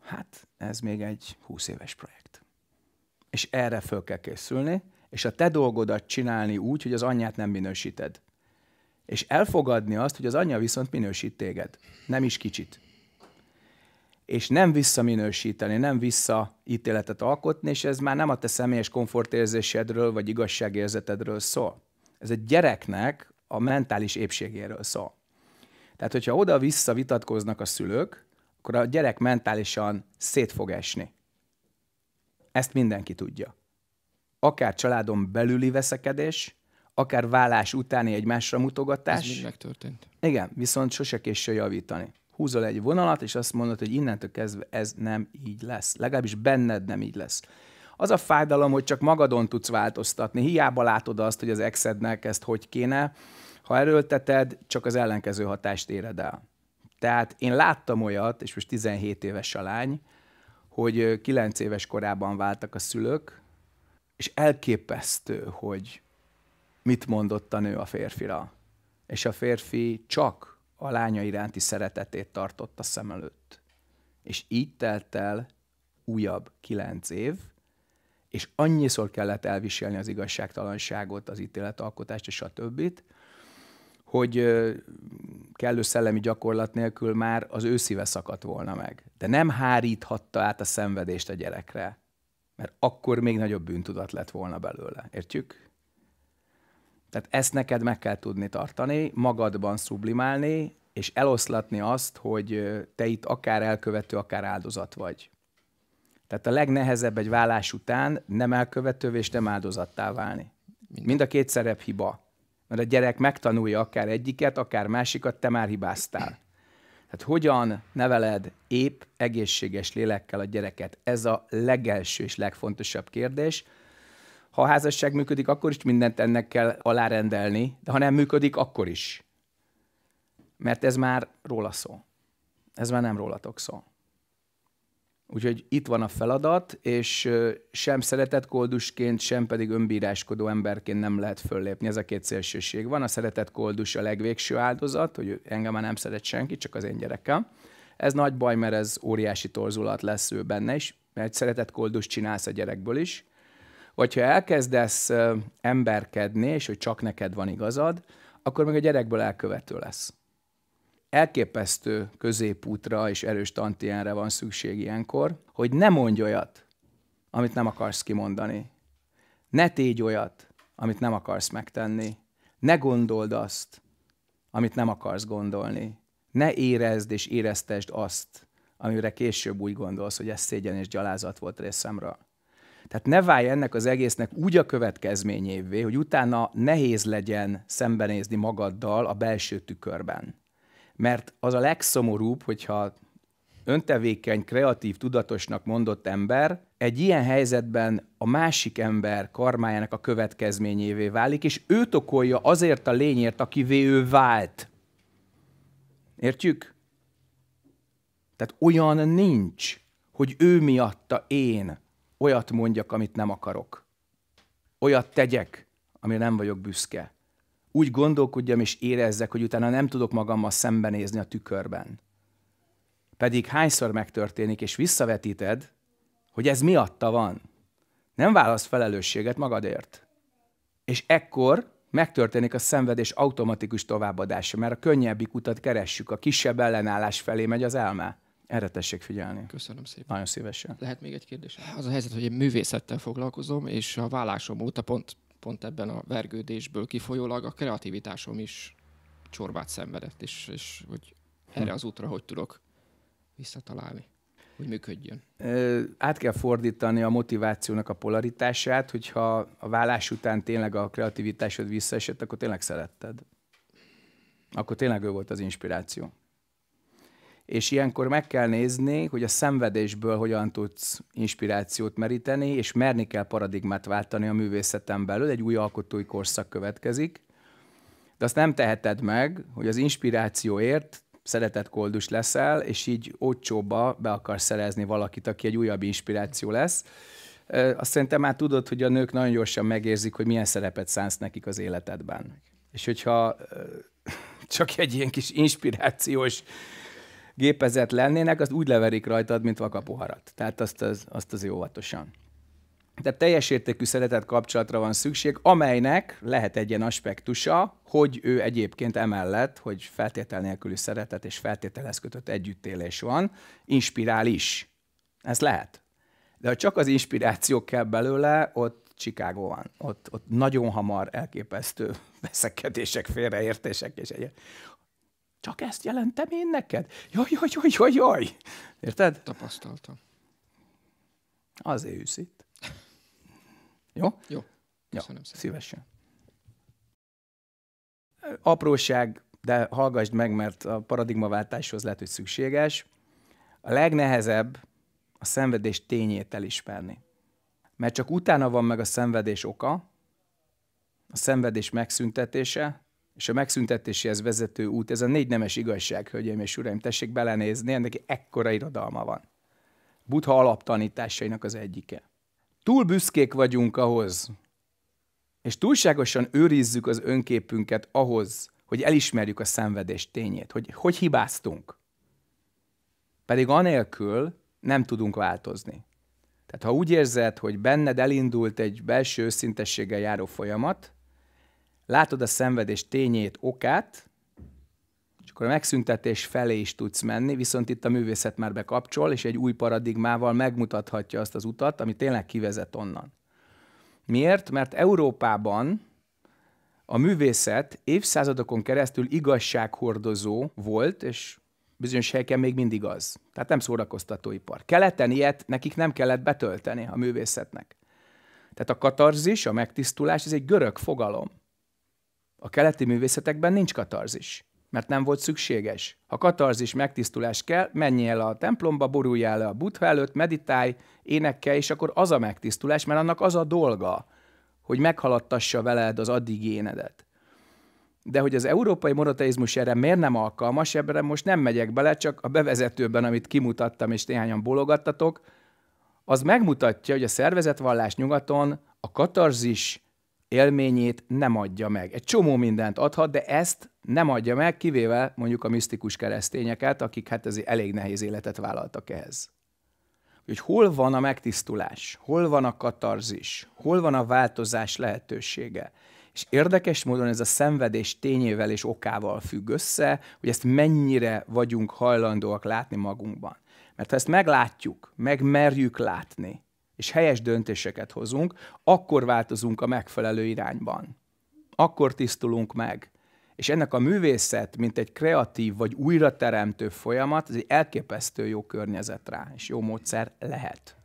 hát ez még egy 20 éves projekt. És erre föl kell készülni, és a te dolgodat csinálni úgy, hogy az anyját nem minősíted. És elfogadni azt, hogy az anyja viszont minősít téged. Nem is kicsit és nem visszaminősíteni, nem visszaítéletet alkotni, és ez már nem a te személyes komfortérzésedről vagy igazságérzetedről szól. Ez egy gyereknek a mentális épségéről szól. Tehát, hogyha oda-vissza vitatkoznak a szülők, akkor a gyerek mentálisan szét fog esni. Ezt mindenki tudja. Akár családon belüli veszekedés, akár vállás utáni egymásra mutogatás. Ez mind megtörtént. Igen, viszont sose késő javítani húzol egy vonalat, és azt mondod, hogy innentől kezdve ez nem így lesz. Legalábbis benned nem így lesz. Az a fájdalom, hogy csak magadon tudsz változtatni, hiába látod azt, hogy az exednek ezt hogy kéne, ha erőlteted, csak az ellenkező hatást éred el. Tehát én láttam olyat, és most 17 éves a lány, hogy 9 éves korában váltak a szülők, és elképesztő, hogy mit mondott a nő a férfira. És a férfi csak a lánya iránti szeretetét tartotta szem előtt. És így telt el újabb kilenc év, és annyiszor kellett elviselni az igazságtalanságot, az ítéletalkotást és a többit, hogy kellő szellemi gyakorlat nélkül már az ő szíve szakadt volna meg. De nem háríthatta át a szenvedést a gyerekre, mert akkor még nagyobb bűntudat lett volna belőle. Értjük? Tehát ezt neked meg kell tudni tartani, magadban sublimálni, és eloszlatni azt, hogy te itt akár elkövető, akár áldozat vagy. Tehát a legnehezebb egy vállás után nem elkövető és nem áldozattá válni. Mind, Mind a két szerep hiba. Mert a gyerek megtanulja akár egyiket, akár másikat, te már hibáztál. Tehát hogyan neveled épp, egészséges lélekkel a gyereket? Ez a legelső és legfontosabb kérdés – ha a házasság működik, akkor is mindent ennek kell alárendelni, de ha nem működik, akkor is. Mert ez már róla szó. Ez már nem rólatok szó. Úgyhogy itt van a feladat, és sem koldusként, sem pedig önbíráskodó emberként nem lehet föllépni. Ez a két szélsőség van. A koldus a legvégső áldozat, hogy engem már nem szeret senki, csak az én gyerekem. Ez nagy baj, mert ez óriási torzulat lesz ő benne is, mert koldus csinálsz a gyerekből is vagy ha elkezdesz emberkedni, és hogy csak neked van igazad, akkor meg a gyerekből elkövető lesz. Elképesztő középútra és erős tantienre van szükség ilyenkor, hogy ne mondj olyat, amit nem akarsz kimondani. Ne tégy olyat, amit nem akarsz megtenni. Ne gondold azt, amit nem akarsz gondolni. Ne érezd és éreztesd azt, amire később úgy gondolsz, hogy ez szégyen és gyalázat volt részemről. Tehát ne válj ennek az egésznek úgy a következményévé, hogy utána nehéz legyen szembenézni magaddal a belső tükörben. Mert az a legszomorúbb, hogyha öntevékeny, kreatív, tudatosnak mondott ember egy ilyen helyzetben a másik ember karmájának a következményévé válik, és őt okolja azért a lényért, akivé ő vált. Értjük? Tehát olyan nincs, hogy ő miatta én olyat mondjak, amit nem akarok. Olyat tegyek, amire nem vagyok büszke. Úgy gondolkodjam és érezzek, hogy utána nem tudok magammal szembenézni a tükörben. Pedig hányszor megtörténik, és visszavetíted, hogy ez miatta van. Nem válasz felelősséget magadért. És ekkor megtörténik a szenvedés automatikus továbbadása, mert a könnyebbik utat keressük, a kisebb ellenállás felé megy az elme. Erre tessék figyelni. Köszönöm szépen. Nagyon szívesen. Lehet még egy kérdés? Az a helyzet, hogy én művészettel foglalkozom, és a vállásom óta pont, pont ebben a vergődésből kifolyólag a kreativitásom is csorbát szenvedett, és, és hogy erre az útra hogy tudok visszatalálni, hogy működjön. át kell fordítani a motivációnak a polaritását, hogyha a vállás után tényleg a kreativitásod visszaesett, akkor tényleg szeretted. Akkor tényleg ő volt az inspiráció és ilyenkor meg kell nézni, hogy a szenvedésből hogyan tudsz inspirációt meríteni, és merni kell paradigmát váltani a művészeten belül, egy új alkotói korszak következik, de azt nem teheted meg, hogy az inspirációért szeretett koldus leszel, és így ócsóba be akarsz szerezni valakit, aki egy újabb inspiráció lesz. Azt szerintem már tudod, hogy a nők nagyon gyorsan megérzik, hogy milyen szerepet szánsz nekik az életedben. És hogyha csak egy ilyen kis inspirációs gépezet lennének, azt úgy leverik rajtad, mint vakapoharat. Tehát azt az, azt az óvatosan. Tehát teljes értékű szeretett kapcsolatra van szükség, amelynek lehet egy ilyen aspektusa, hogy ő egyébként emellett, hogy feltétel nélküli szeretet és feltételhez kötött együttélés van, inspirál is. Ez lehet. De ha csak az inspiráció kell belőle, ott Chicago van. Ott, ott nagyon hamar elképesztő veszekedések, félreértések és egyet. Csak ezt jelentem én neked? Jaj, jaj, jaj, jaj, jaj. Érted? Tapasztaltam. Azért ülsz itt. Jó? Jó. Köszönöm ja, szépen. Szívesen. Apróság, de hallgassd meg, mert a paradigmaváltáshoz lehet, hogy szükséges. A legnehezebb a szenvedés tényét elismerni. Mert csak utána van meg a szenvedés oka, a szenvedés megszüntetése, és a megszüntetéséhez vezető út, ez a négy nemes igazság, hölgyeim és uraim, tessék belenézni, ennek ekkora irodalma van. Butha alaptanításainak az egyike. Túl büszkék vagyunk ahhoz, és túlságosan őrizzük az önképünket ahhoz, hogy elismerjük a szenvedés tényét, hogy hogy hibáztunk. Pedig anélkül nem tudunk változni. Tehát ha úgy érzed, hogy benned elindult egy belső őszintességgel járó folyamat, látod a szenvedés tényét, okát, és akkor a megszüntetés felé is tudsz menni, viszont itt a művészet már bekapcsol, és egy új paradigmával megmutathatja azt az utat, ami tényleg kivezet onnan. Miért? Mert Európában a művészet évszázadokon keresztül igazsághordozó volt, és bizonyos helyeken még mindig az. Tehát nem szórakoztatóipar. Keleten ilyet nekik nem kellett betölteni a művészetnek. Tehát a katarzis, a megtisztulás, ez egy görög fogalom. A keleti művészetekben nincs katarzis, mert nem volt szükséges. Ha katarzis megtisztulás kell, menjél el a templomba, boruljál le a buddha előtt, meditálj, énekkel, és akkor az a megtisztulás, mert annak az a dolga, hogy meghaladtassa veled az addig énedet. De hogy az európai monoteizmus erre miért nem alkalmas, ebben most nem megyek bele, csak a bevezetőben, amit kimutattam és néhányan bologattatok, az megmutatja, hogy a szervezetvallás nyugaton a katarzis élményét nem adja meg. Egy csomó mindent adhat, de ezt nem adja meg, kivéve mondjuk a misztikus keresztényeket, akik hát ez elég nehéz életet vállaltak ehhez. Hogy hol van a megtisztulás, hol van a katarzis, hol van a változás lehetősége. És érdekes módon ez a szenvedés tényével és okával függ össze, hogy ezt mennyire vagyunk hajlandóak látni magunkban. Mert ha ezt meglátjuk, megmerjük látni, és helyes döntéseket hozunk, akkor változunk a megfelelő irányban. Akkor tisztulunk meg. És ennek a művészet, mint egy kreatív vagy újrateremtő folyamat, ez egy elképesztő jó környezet rá, és jó módszer lehet.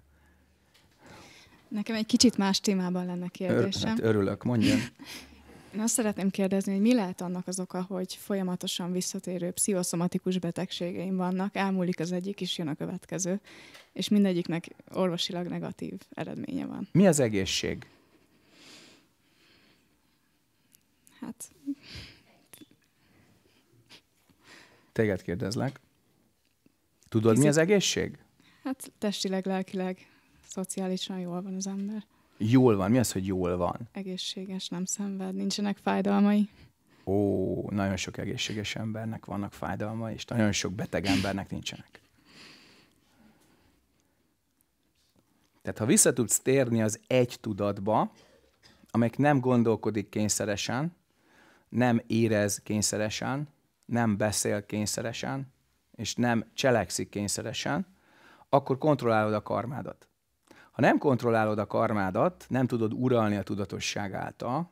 Nekem egy kicsit más témában lenne kérdésem. Ör, hát örülök, mondjam. Én azt szeretném kérdezni, hogy mi lehet annak az oka, hogy folyamatosan visszatérő pszichoszomatikus betegségeim vannak, elmúlik az egyik, és jön a következő, és mindegyiknek orvosilag negatív eredménye van. Mi az egészség? Hát... Téged kérdezlek. Tudod, Fizik... mi az egészség? Hát testileg, lelkileg, szociálisan jól van az ember jól van. Mi az, hogy jól van? Egészséges, nem szenved, nincsenek fájdalmai. Ó, nagyon sok egészséges embernek vannak fájdalmai, és nagyon sok beteg embernek nincsenek. Tehát ha vissza tudsz térni az egy tudatba, amelyik nem gondolkodik kényszeresen, nem érez kényszeresen, nem beszél kényszeresen, és nem cselekszik kényszeresen, akkor kontrollálod a karmádat. Ha nem kontrollálod a karmádat, nem tudod uralni a tudatosság által,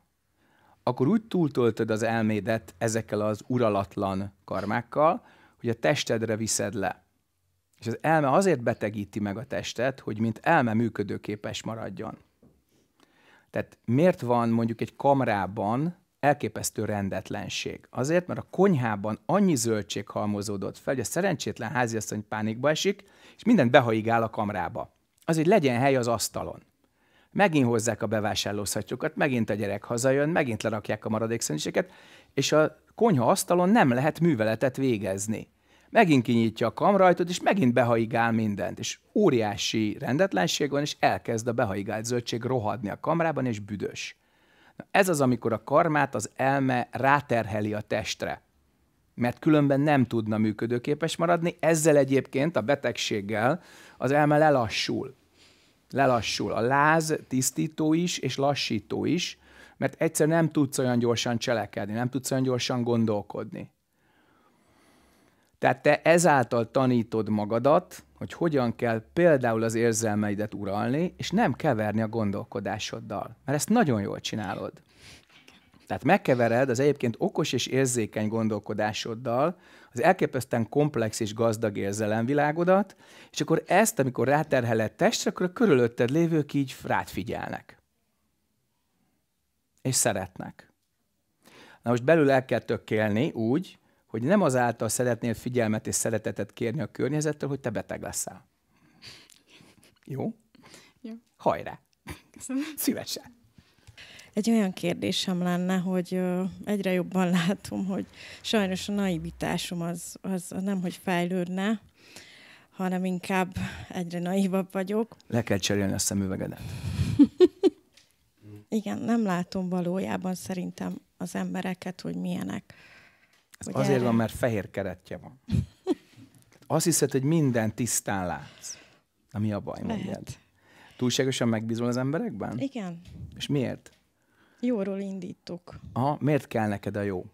akkor úgy túltöltöd az elmédet ezekkel az uralatlan karmákkal, hogy a testedre viszed le. És az elme azért betegíti meg a testet, hogy mint elme működőképes maradjon. Tehát miért van mondjuk egy kamrában elképesztő rendetlenség? Azért, mert a konyhában annyi zöldség halmozódott fel, hogy a szerencsétlen háziasszony pánikba esik, és mindent behaigál a kamrába az, hogy legyen hely az asztalon. Megint hozzák a bevásárlószatyokat, megint a gyerek hazajön, megint lerakják a maradék szendvicseket, és a konyha asztalon nem lehet műveletet végezni. Megint kinyitja a kamrajtot, és megint behaigál mindent, és óriási rendetlenség van, és elkezd a behaigált zöldség rohadni a kamrában, és büdös. Na ez az, amikor a karmát az elme ráterheli a testre, mert különben nem tudna működőképes maradni, ezzel egyébként a betegséggel az elme lelassul lelassul. A láz tisztító is, és lassító is, mert egyszer nem tudsz olyan gyorsan cselekedni, nem tudsz olyan gyorsan gondolkodni. Tehát te ezáltal tanítod magadat, hogy hogyan kell például az érzelmeidet uralni, és nem keverni a gondolkodásoddal, mert ezt nagyon jól csinálod. Tehát megkevered az egyébként okos és érzékeny gondolkodásoddal, az elképesztően komplex és gazdag érzelemvilágodat, és akkor ezt, amikor ráterheled testre, akkor a körülötted lévők így rád figyelnek. És szeretnek. Na most belül el kell tökélni úgy, hogy nem azáltal szeretnél figyelmet és szeretetet kérni a környezettől, hogy te beteg leszel. Jó? Jó. Hajrá! Köszönöm. Szívesen egy olyan kérdésem lenne, hogy egyre jobban látom, hogy sajnos a naivitásom az, az nem, hogy fejlődne, hanem inkább egyre naivabb vagyok. Le kell cserélni a szemüvegedet. Igen, nem látom valójában szerintem az embereket, hogy milyenek. Ez hogy azért erre... van, mert fehér keretje van. Azt hiszed, hogy minden tisztán látsz. Na mi a baj, mondjad? Túlságosan megbízol az emberekben? Igen. És miért? Jóról indítok. Aha, miért kell neked a jó?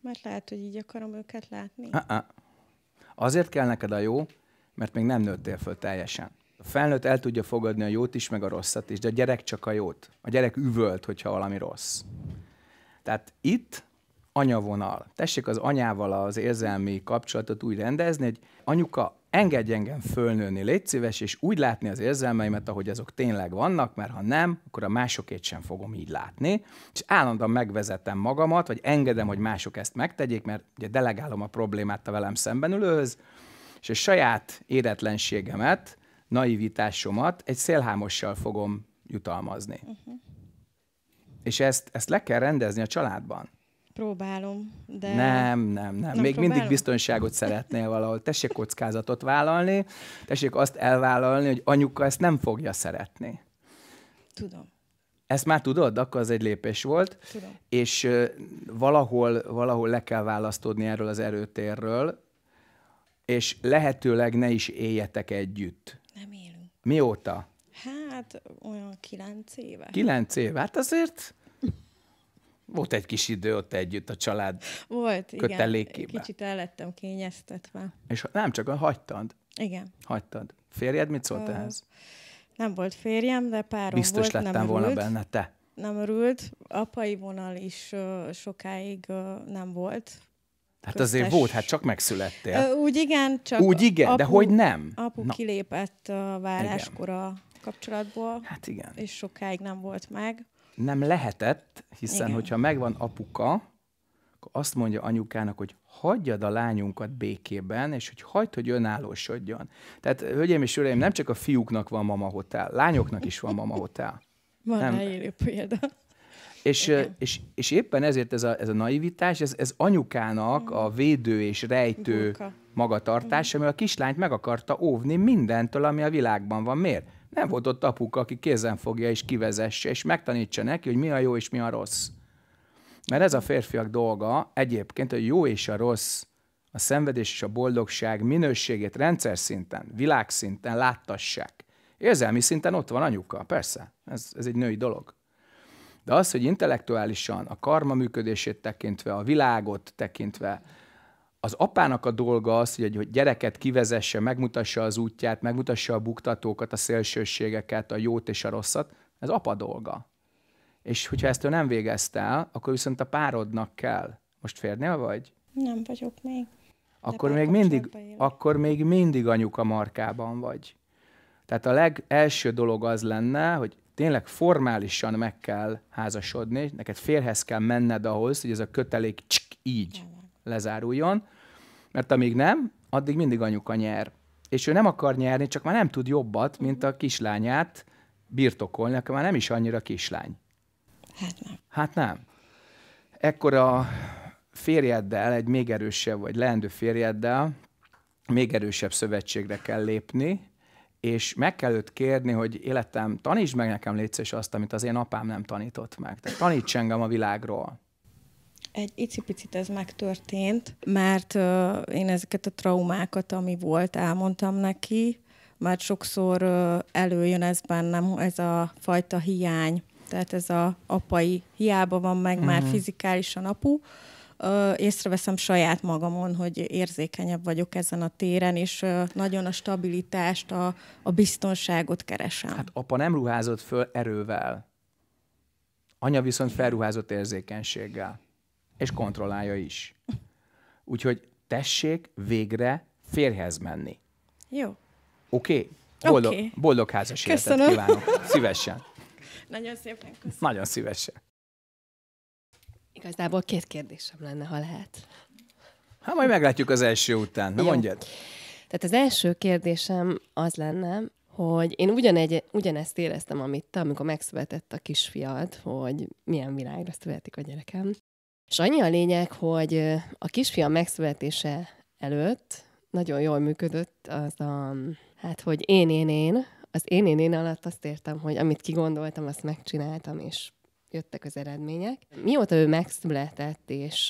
Mert lehet, hogy így akarom őket látni. Ha-ha. Ah. Azért kell neked a jó, mert még nem nőttél föl teljesen. A felnőtt el tudja fogadni a jót is, meg a rosszat is, de a gyerek csak a jót. A gyerek üvölt, hogyha valami rossz. Tehát itt anyavonal. Tessék az anyával az érzelmi kapcsolatot úgy rendezni, hogy anyuka, engedj engem fölnőni, légy szíves, és úgy látni az érzelmeimet, ahogy azok tényleg vannak, mert ha nem, akkor a másokét sem fogom így látni, és állandóan megvezetem magamat, vagy engedem, hogy mások ezt megtegyék, mert ugye delegálom a problémát a velem szemben ülőhöz, és a saját éretlenségemet, naivitásomat egy szélhámossal fogom jutalmazni. Uh-huh. És ezt, ezt le kell rendezni a családban. Próbálom, de... Nem, nem, nem. nem Még próbálom? mindig biztonságot szeretnél valahol. Tessék kockázatot vállalni, tessék azt elvállalni, hogy anyuka ezt nem fogja szeretni. Tudom. Ezt már tudod? Akkor az egy lépés volt. Tudom. És uh, valahol, valahol le kell választódni erről az erőtérről, és lehetőleg ne is éljetek együtt. Nem élünk. Mióta? Hát olyan kilenc éve. Kilenc éve? Hát azért volt egy kis idő ott együtt a család Volt, kötelékébe. igen. Kicsit el lettem kényeztetve. És nem csak a hagytad? Igen. Hagytad. Férjed mit szólt uh, ehhez? Nem volt férjem, de párom Biztos volt, lettem nem volna benne te. Nem örült. Apai vonal is sokáig nem volt. Hát köztes... azért volt, hát csak megszülettél. Ö, úgy igen, csak Úgy igen, apu, de hogy nem? Apu Na. kilépett a váráskora kapcsolatból. Hát igen. És sokáig nem volt meg nem lehetett, hiszen Igen. hogyha megvan apuka, akkor azt mondja anyukának, hogy hagyjad a lányunkat békében, és hogy hagyd, hogy önállósodjon. Tehát, hölgyeim és uraim, nem csak a fiúknak van mama hotel, lányoknak is van mama hotel. Van nem. rá példa. És, és, és éppen ezért ez a, ez a naivitás, ez, ez anyukának a védő és rejtő Bunka. magatartás, ami a kislányt meg akarta óvni mindentől, ami a világban van. Miért? Nem volt ott apuka, aki kézen fogja és kivezesse, és megtanítsa neki, hogy mi a jó és mi a rossz. Mert ez a férfiak dolga egyébként a jó és a rossz, a szenvedés és a boldogság minőségét rendszer szinten, világszinten láttassák. Érzelmi szinten ott van anyuka, persze, ez, ez egy női dolog. De az, hogy intellektuálisan, a karma működését tekintve, a világot tekintve, az apának a dolga az, hogy egy gyereket kivezesse, megmutassa az útját, megmutassa a buktatókat, a szélsőségeket, a jót és a rosszat, ez apa dolga. És hogyha ezt ő nem végezte el, akkor viszont a párodnak kell. Most férnél vagy? Nem vagyok még. Akkor még, mindig, akkor még mindig anyuka markában vagy. Tehát a legelső dolog az lenne, hogy tényleg formálisan meg kell házasodni, neked férhez kell menned ahhoz, hogy ez a kötelék csk, így lezáruljon, mert amíg nem, addig mindig anyuka nyer. És ő nem akar nyerni, csak már nem tud jobbat, mint a kislányát birtokolni, Akkor már nem is annyira kislány. Hát nem. Hát nem. Ekkor a férjeddel, egy még erősebb, vagy leendő férjeddel még erősebb szövetségre kell lépni, és meg kell őt kérni, hogy életem, tanítsd meg nekem létszés azt, amit az én apám nem tanított meg. Tehát taníts engem a világról egy icipicit ez megtörtént, mert én ezeket a traumákat, ami volt, elmondtam neki, mert sokszor előjön ez bennem, ez a fajta hiány, tehát ez a apai hiába van meg mm-hmm. már mhm. fizikálisan apu, Uh, észreveszem saját magamon, hogy érzékenyebb vagyok ezen a téren, és nagyon a stabilitást, a, a biztonságot keresem. Hát apa nem ruházott föl erővel. Anya viszont felruházott érzékenységgel és kontrollálja is. Úgyhogy tessék végre férhez menni. Jó. Oké? Okay? Boldog, okay. boldog házas életet kívánok. Szívesen. Nagyon szépen köszönöm. Nagyon szívesen. Igazából két kérdésem lenne, ha lehet. Hát majd meglátjuk az első után. Na mondjad. Tehát az első kérdésem az lenne, hogy én ugyanegy, ugyanezt éreztem, amit te, amikor megszületett a kisfiad, hogy milyen világra születik a gyerekem. És annyi a lényeg, hogy a kisfiam megszületése előtt nagyon jól működött az a, hát, hogy én-én-én, az én-én-én alatt azt értem, hogy amit kigondoltam, azt megcsináltam, és jöttek az eredmények. Mióta ő megszületett, és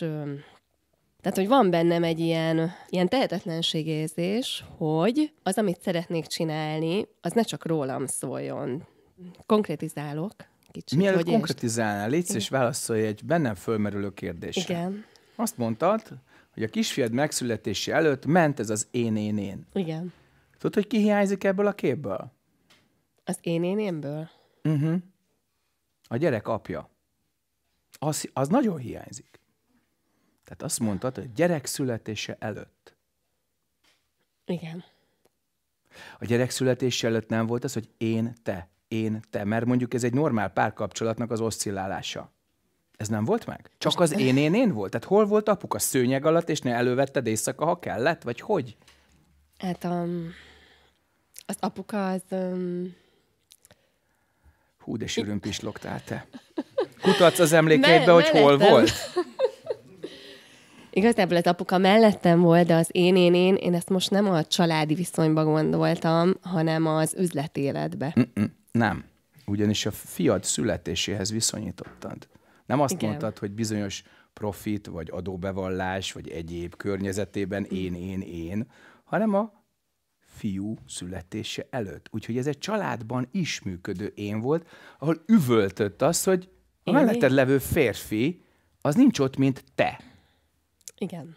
tehát, hogy van bennem egy ilyen, ilyen tehetetlenségérzés, hogy az, amit szeretnék csinálni, az ne csak rólam szóljon. Konkrétizálok, kicsit. Mielőtt hogy konkretizálnál, légy és válaszolj egy bennem fölmerülő kérdésre. Igen. Azt mondtad, hogy a kisfiad megszületése előtt ment ez az én-én-én. Igen. Tudod, hogy ki hiányzik ebből a képből? Az én-én-énből? Uh-huh. Mhm. A gyerek apja. Az, az nagyon hiányzik. Tehát azt mondtad, hogy gyerek születése előtt. Igen. A gyerek születése előtt nem volt az, hogy én, te én, te, mert mondjuk ez egy normál párkapcsolatnak az oszcillálása. Ez nem volt meg? Csak az én, én, én volt? Tehát hol volt apuka? Szőnyeg alatt, és ne elővetted éjszaka, ha kellett? Vagy hogy? Hát um, az apuka az... Um... Hú, de sűrűn pislogtál te. Kutatsz az emlékeidbe, Me- hogy hol volt? Igazából az apuka mellettem volt, de az én, én, én, én ezt most nem a családi viszonyba gondoltam, hanem az üzleti életbe. Mm-mm. Nem. Ugyanis a fiad születéséhez viszonyítottad. Nem azt Igen. mondtad, hogy bizonyos profit, vagy adóbevallás, vagy egyéb környezetében én, én, én, hanem a fiú születése előtt. Úgyhogy ez egy családban is működő én volt, ahol üvöltött az, hogy a én melletted levő férfi az nincs ott, mint te. Igen.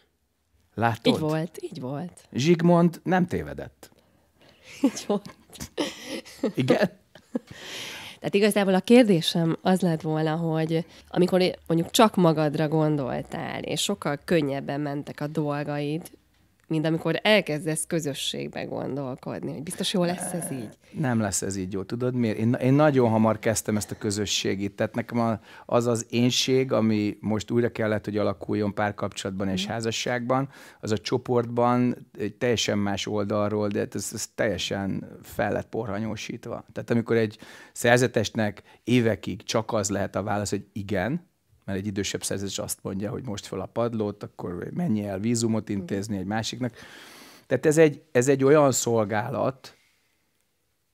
Látod? Így volt, így volt. Zsigmond nem tévedett. Így volt. Igen? Tehát igazából a kérdésem az lett volna, hogy amikor mondjuk csak magadra gondoltál, és sokkal könnyebben mentek a dolgaid, mint amikor elkezdesz közösségbe gondolkodni, hogy biztos jó lesz ez így. Nem lesz ez így jó, tudod miért? Én, én nagyon hamar kezdtem ezt a közösségit, tehát nekem az az énség, ami most újra kellett, hogy alakuljon párkapcsolatban és mm. házasságban, az a csoportban egy teljesen más oldalról, de hát ez, ez teljesen fel lett porhanyósítva. Tehát amikor egy szerzetesnek évekig csak az lehet a válasz, hogy igen, mert egy idősebb szerzés azt mondja, hogy most fel a padlót, akkor menj el vízumot intézni egy másiknak. Tehát ez egy, ez egy olyan szolgálat,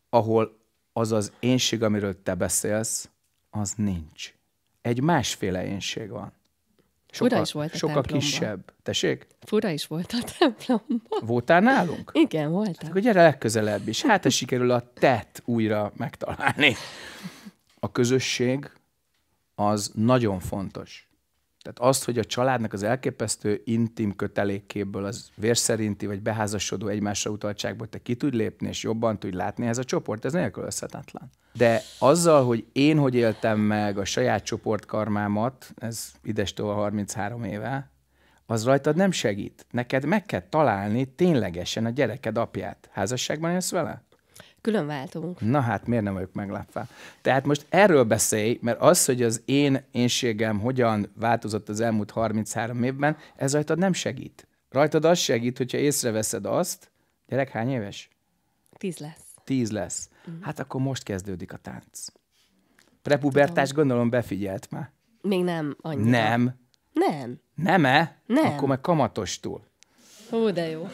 ahol az az énség, amiről te beszélsz, az nincs. Egy másféle énség van. Soka, Fura is volt a Sokkal templomba. kisebb. Tessék? Fura is volt a templomban. Voltál nálunk? Igen, voltál. Hát akkor gyere legközelebb is. Hát, ha sikerül a tet újra megtalálni. A közösség az nagyon fontos. Tehát azt, hogy a családnak az elképesztő intim kötelékéből, az vérszerinti vagy beházasodó egymásra utaltságból te ki tudj lépni, és jobban tudj látni ez a csoport, ez nélkülözhetetlen. De azzal, hogy én hogy éltem meg a saját csoportkarmámat, ez idestől 33 éve, az rajtad nem segít. Neked meg kell találni ténylegesen a gyereked apját. Házasságban élsz vele? Külön váltunk. Na hát, miért nem vagyok meglepve? Tehát most erről beszélj, mert az, hogy az én énségem hogyan változott az elmúlt 33 évben, ez rajtad nem segít. Rajtad az segít, hogyha észreveszed azt, gyerek hány éves? Tíz lesz. Tíz lesz. Mm. Hát akkor most kezdődik a tánc. Prepubertás gondolom befigyelt már. Még nem annyira. Nem. Nem. Nem-e? Nem. Akkor meg kamatos túl. Hú, de jó.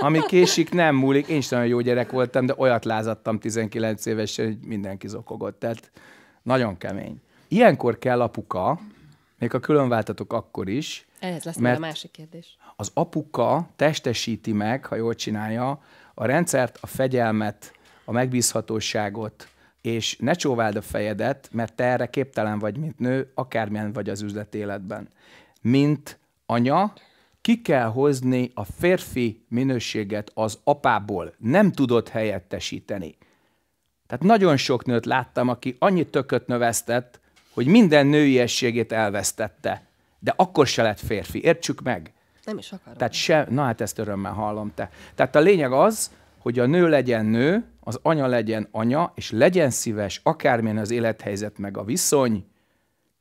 Ami késik, nem múlik. Én is nagyon jó gyerek voltam, de olyat lázadtam 19 évesen, hogy mindenki zokogott. Tehát nagyon kemény. Ilyenkor kell apuka, még a különváltatok akkor is. Ez lesz mert a másik kérdés. Az apuka testesíti meg, ha jól csinálja, a rendszert, a fegyelmet, a megbízhatóságot, és ne csóváld a fejedet, mert te erre képtelen vagy, mint nő, akármilyen vagy az üzleti életben. Mint anya, ki kell hozni a férfi minőséget az apából. Nem tudod helyettesíteni. Tehát nagyon sok nőt láttam, aki annyi tököt növesztett, hogy minden nőiességét elvesztette. De akkor se lett férfi. Értsük meg. Nem is akarom. Tehát se, na hát ezt örömmel hallom te. Tehát a lényeg az, hogy a nő legyen nő, az anya legyen anya, és legyen szíves, akármilyen az élethelyzet meg a viszony,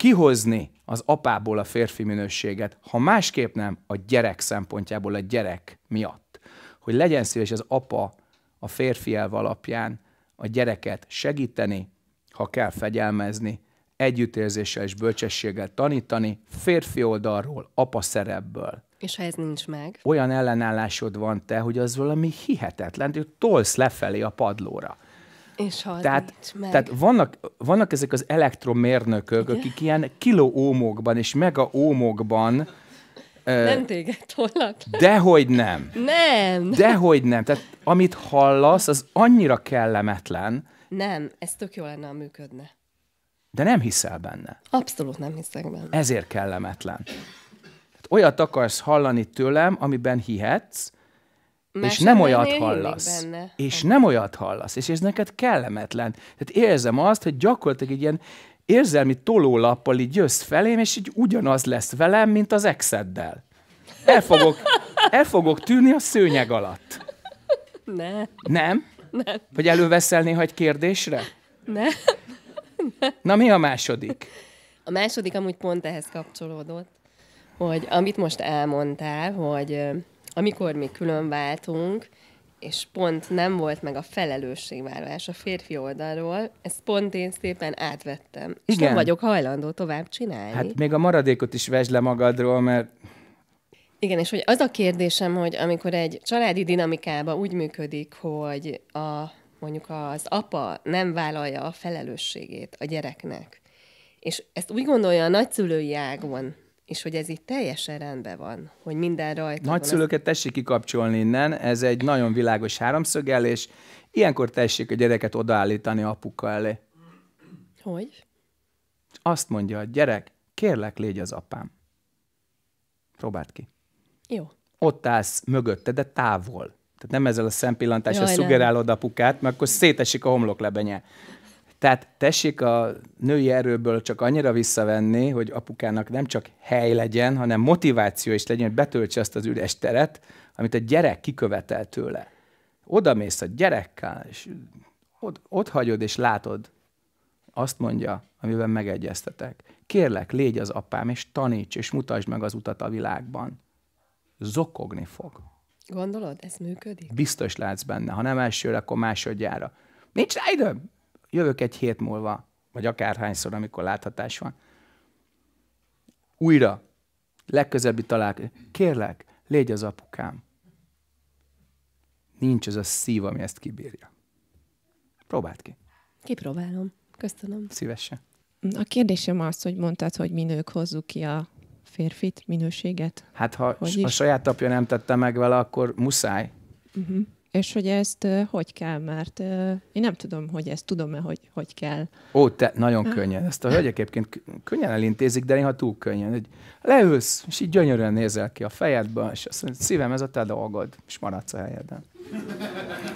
kihozni az apából a férfi minőséget, ha másképp nem, a gyerek szempontjából, a gyerek miatt. Hogy legyen szíves az apa a férfi elv alapján a gyereket segíteni, ha kell fegyelmezni, együttérzéssel és bölcsességgel tanítani, férfi oldalról, apa szerepből. És ha ez nincs meg? Olyan ellenállásod van te, hogy az valami hihetetlen, hogy tolsz lefelé a padlóra. És tehát, meg. tehát vannak, vannak ezek az elektromérnökök, Igen? akik ilyen kilóómokban és megaómokban nem téged tollak. Dehogy nem. Nem. Dehogy nem. Tehát amit hallasz, az annyira kellemetlen. Nem, ez tök jó lenne, ha működne. De nem hiszel benne. Abszolút nem hiszek benne. Ezért kellemetlen. Tehát olyat akarsz hallani tőlem, amiben hihetsz, Más és nem olyat hallasz. Benne. És hát. nem olyat hallasz. És ez neked kellemetlen. Tehát érzem azt, hogy gyakorlatilag egy ilyen érzelmi tolólappal így jössz felém, és így ugyanaz lesz velem, mint az exeddel. El fogok, el fogok tűnni a szőnyeg alatt. Ne. Nem? Nem. Vagy előveszel néha egy kérdésre? Ne. ne. Na, mi a második? A második amúgy pont ehhez kapcsolódott, hogy amit most elmondtál, hogy amikor mi külön váltunk, és pont nem volt meg a felelősségvállalás a férfi oldalról, ezt pont én szépen átvettem. Igen. És nem vagyok hajlandó tovább csinálni. Hát még a maradékot is vesd le magadról, mert... Igen, és hogy az a kérdésem, hogy amikor egy családi dinamikában úgy működik, hogy a, mondjuk az apa nem vállalja a felelősségét a gyereknek, és ezt úgy gondolja a nagyszülői ágon, és hogy ez itt teljesen rendben van, hogy minden rajta Nagyszülőket van. tessék kikapcsolni innen, ez egy nagyon világos háromszögelés. Ilyenkor tessék a gyereket odaállítani apuka elé. Hogy? Azt mondja a gyerek, kérlek, légy az apám. Próbáld ki. Jó. Ott állsz mögötte, de távol. Tehát nem ezzel a szempillantással Jaj, szugerálod nem. apukát, mert akkor szétesik a homloklebenye. Tehát tessék a női erőből csak annyira visszavenni, hogy apukának nem csak hely legyen, hanem motiváció is legyen, hogy betöltse azt az üres teret, amit a gyerek kikövetel tőle. Oda mész a gyerekkel, és ott, ott hagyod, és látod, azt mondja, amiben megegyeztetek. Kérlek, légy az apám, és taníts, és mutasd meg az utat a világban. Zokogni fog. Gondolod, ez működik? Biztos látsz benne. Ha nem elsőre, akkor másodjára. Nincs rá időm jövök egy hét múlva, vagy akárhányszor, amikor láthatás van. Újra, legközelebbi találkozás. Kérlek, légy az apukám. Nincs az a szív, ami ezt kibírja. Próbáld ki. Kipróbálom. Köszönöm. Szívesen. A kérdésem az, hogy mondtad, hogy mi nők hozzuk ki a férfit, minőséget. Hát ha a saját apja nem tette meg vele, akkor muszáj. Uh-huh. És hogy ezt hogy kell, mert én nem tudom, hogy ezt tudom-e, hogy hogy kell. Ó, te, nagyon könnyen. Ezt a hölgy egyébként könnyen elintézik, de néha túl könnyen. Hogy leülsz, és így gyönyörűen nézel ki a fejedbe, és azt mondja, szívem, ez a te dolgod, és maradsz a helyeden.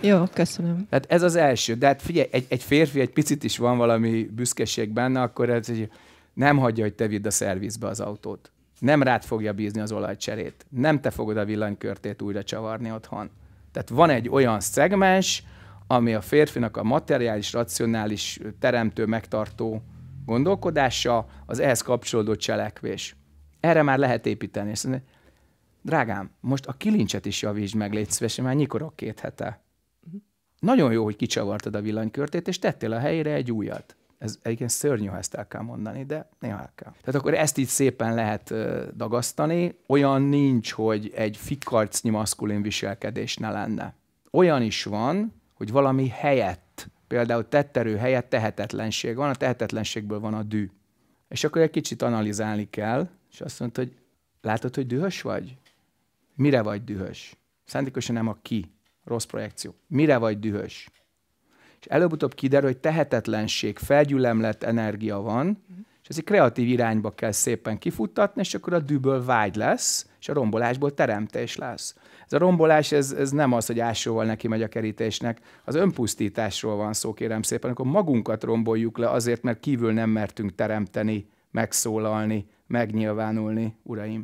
Jó, köszönöm. Tehát ez az első. De hát figyelj, egy, egy férfi egy picit is van valami büszkeség benne, akkor ez, hogy nem hagyja, hogy te vidd a szervizbe az autót. Nem rád fogja bízni az olajcserét. Nem te fogod a villanykörtét újra csavarni otthon tehát van egy olyan szegmens, ami a férfinak a materiális, racionális, teremtő, megtartó gondolkodása, az ehhez kapcsolódó cselekvés. Erre már lehet építeni. És mondja, drágám, most a kilincset is javítsd meg, légy szíves, már nyikorok két hete. Mhm. Nagyon jó, hogy kicsavartad a villanykörtét, és tettél a helyére egy újat. Ez egyébként szörnyű, ha ezt el kell mondani, de néha el kell. Tehát akkor ezt így szépen lehet dagasztani. Olyan nincs, hogy egy fikarcnyi maszkulin viselkedés ne lenne. Olyan is van, hogy valami helyett, például tetterő helyett tehetetlenség van, a tehetetlenségből van a dű. És akkor egy kicsit analizálni kell, és azt mondta, hogy látod, hogy dühös vagy? Mire vagy dühös? Szándékosan nem a ki, rossz projekció. Mire vagy dühös? és előbb-utóbb kiderül, hogy tehetetlenség, felgyülemlett energia van, és ezt egy kreatív irányba kell szépen kifuttatni, és akkor a dűből vágy lesz, és a rombolásból teremtés lesz. Ez a rombolás, ez, ez nem az, hogy ásóval neki megy a kerítésnek, az önpusztításról van szó, kérem szépen, akkor magunkat romboljuk le azért, mert kívül nem mertünk teremteni, megszólalni, megnyilvánulni, uraim.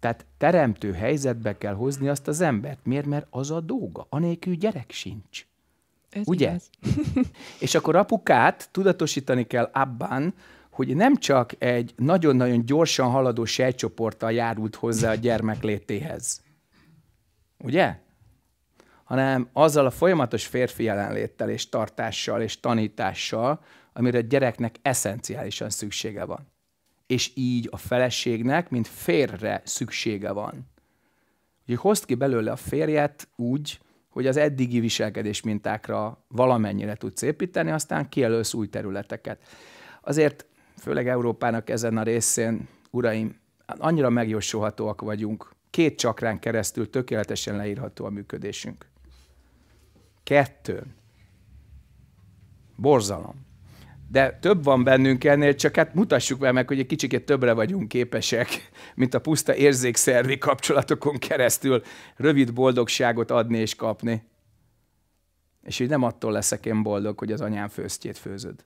Tehát teremtő helyzetbe kell hozni azt az embert. Miért? Mert az a dolga. Anélkül gyerek sincs. Ez Ugye? Igaz. és akkor apukát tudatosítani kell abban, hogy nem csak egy nagyon-nagyon gyorsan haladó sejtcsoporttal járult hozzá a gyermek létéhez. Ugye? Hanem azzal a folyamatos férfi jelenléttel és tartással és tanítással, amire a gyereknek eszenciálisan szüksége van. És így a feleségnek, mint férre szüksége van. Úgyhogy hozd ki belőle a férjet úgy, hogy az eddigi viselkedés mintákra valamennyire tudsz építeni, aztán kijelölsz új területeket. Azért főleg Európának ezen a részén, uraim, annyira megjósolhatóak vagyunk, két csakrán keresztül tökéletesen leírható a működésünk. Kettőn. Borzalom de több van bennünk ennél, csak hát mutassuk be meg, hogy egy kicsikét többre vagyunk képesek, mint a puszta érzékszervi kapcsolatokon keresztül rövid boldogságot adni és kapni. És hogy nem attól leszek én boldog, hogy az anyám főztjét főzöd.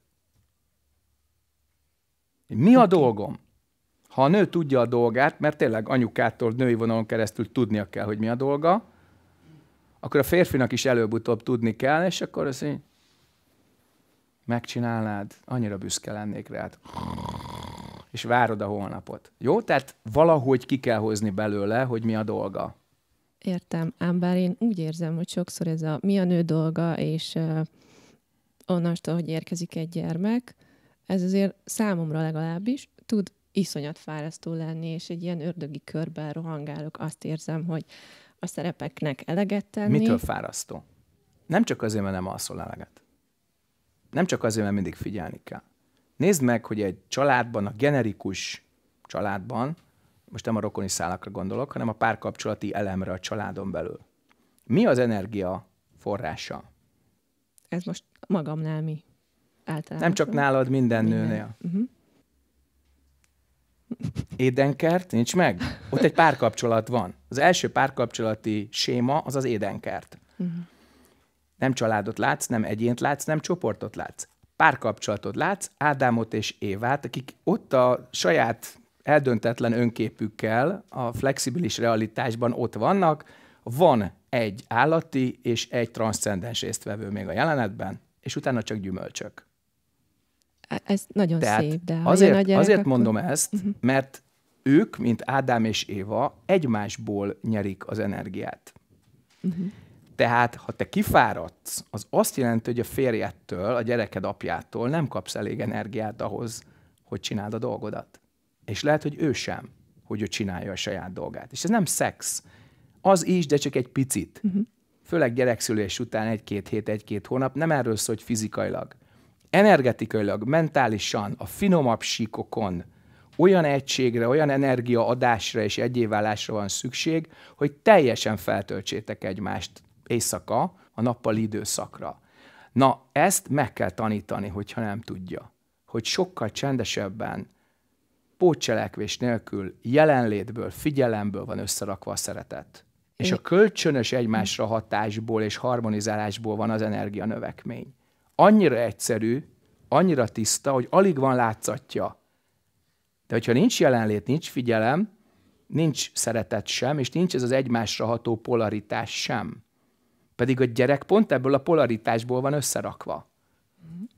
Mi a dolgom? Ha a nő tudja a dolgát, mert tényleg anyukától női vonalon keresztül tudnia kell, hogy mi a dolga, akkor a férfinak is előbb-utóbb tudni kell, és akkor azt mondja, megcsinálnád, annyira büszke lennék rád. És várod a holnapot. Jó? Tehát valahogy ki kell hozni belőle, hogy mi a dolga. Értem, ám bár én úgy érzem, hogy sokszor ez a mi a nő dolga, és uh, onnantól, hogy érkezik egy gyermek, ez azért számomra legalábbis tud iszonyat fárasztó lenni, és egy ilyen ördögi körben rohangálok, azt érzem, hogy a szerepeknek eleget tenni. Mitől fárasztó? Nem csak azért, mert nem alszol eleget nem csak azért, mert mindig figyelni kell. Nézd meg, hogy egy családban, a generikus családban, most nem a rokoni szálakra gondolok, hanem a párkapcsolati elemre a családon belül. Mi az energia forrása? Ez most magamnál mi? Általános. Nem csak szóval. nálad, minden, minden. nőnél. Uh-huh. Édenkert nincs meg? Ott egy párkapcsolat van. Az első párkapcsolati séma az az édenkert. Uh-huh. Nem családot látsz, nem egyént látsz, nem csoportot látsz. Párkapcsolatot látsz, Ádámot és Évát, akik ott a saját eldöntetlen önképükkel a flexibilis realitásban ott vannak. Van egy állati és egy transzcendens résztvevő még a jelenetben, és utána csak gyümölcsök. E, ez nagyon Tehát szép, de azért, gyerek, azért akkor... mondom ezt, uh-huh. mert ők, mint Ádám és Éva, egymásból nyerik az energiát. Uh-huh. Tehát, ha te kifáradsz, az azt jelenti, hogy a férjedtől, a gyereked apjától nem kapsz elég energiát ahhoz, hogy csináld a dolgodat. És lehet, hogy ő sem, hogy ő csinálja a saját dolgát. És ez nem szex. Az is, de csak egy picit. Uh-huh. Főleg gyerekszülés után egy-két hét, egy-két hónap. Nem erről szól, hogy fizikailag. Energetikailag, mentálisan, a finomabb síkokon, olyan egységre, olyan energiaadásra és egyéválásra van szükség, hogy teljesen feltöltsétek egymást éjszaka a nappali időszakra. Na, ezt meg kell tanítani, hogyha nem tudja. Hogy sokkal csendesebben, pótcselekvés nélkül, jelenlétből, figyelemből van összerakva a szeretet. És a kölcsönös egymásra hatásból és harmonizálásból van az energia növekmény. Annyira egyszerű, annyira tiszta, hogy alig van látszatja. De hogyha nincs jelenlét, nincs figyelem, nincs szeretet sem, és nincs ez az egymásra ható polaritás sem. Pedig a gyerek pont ebből a polaritásból van összerakva.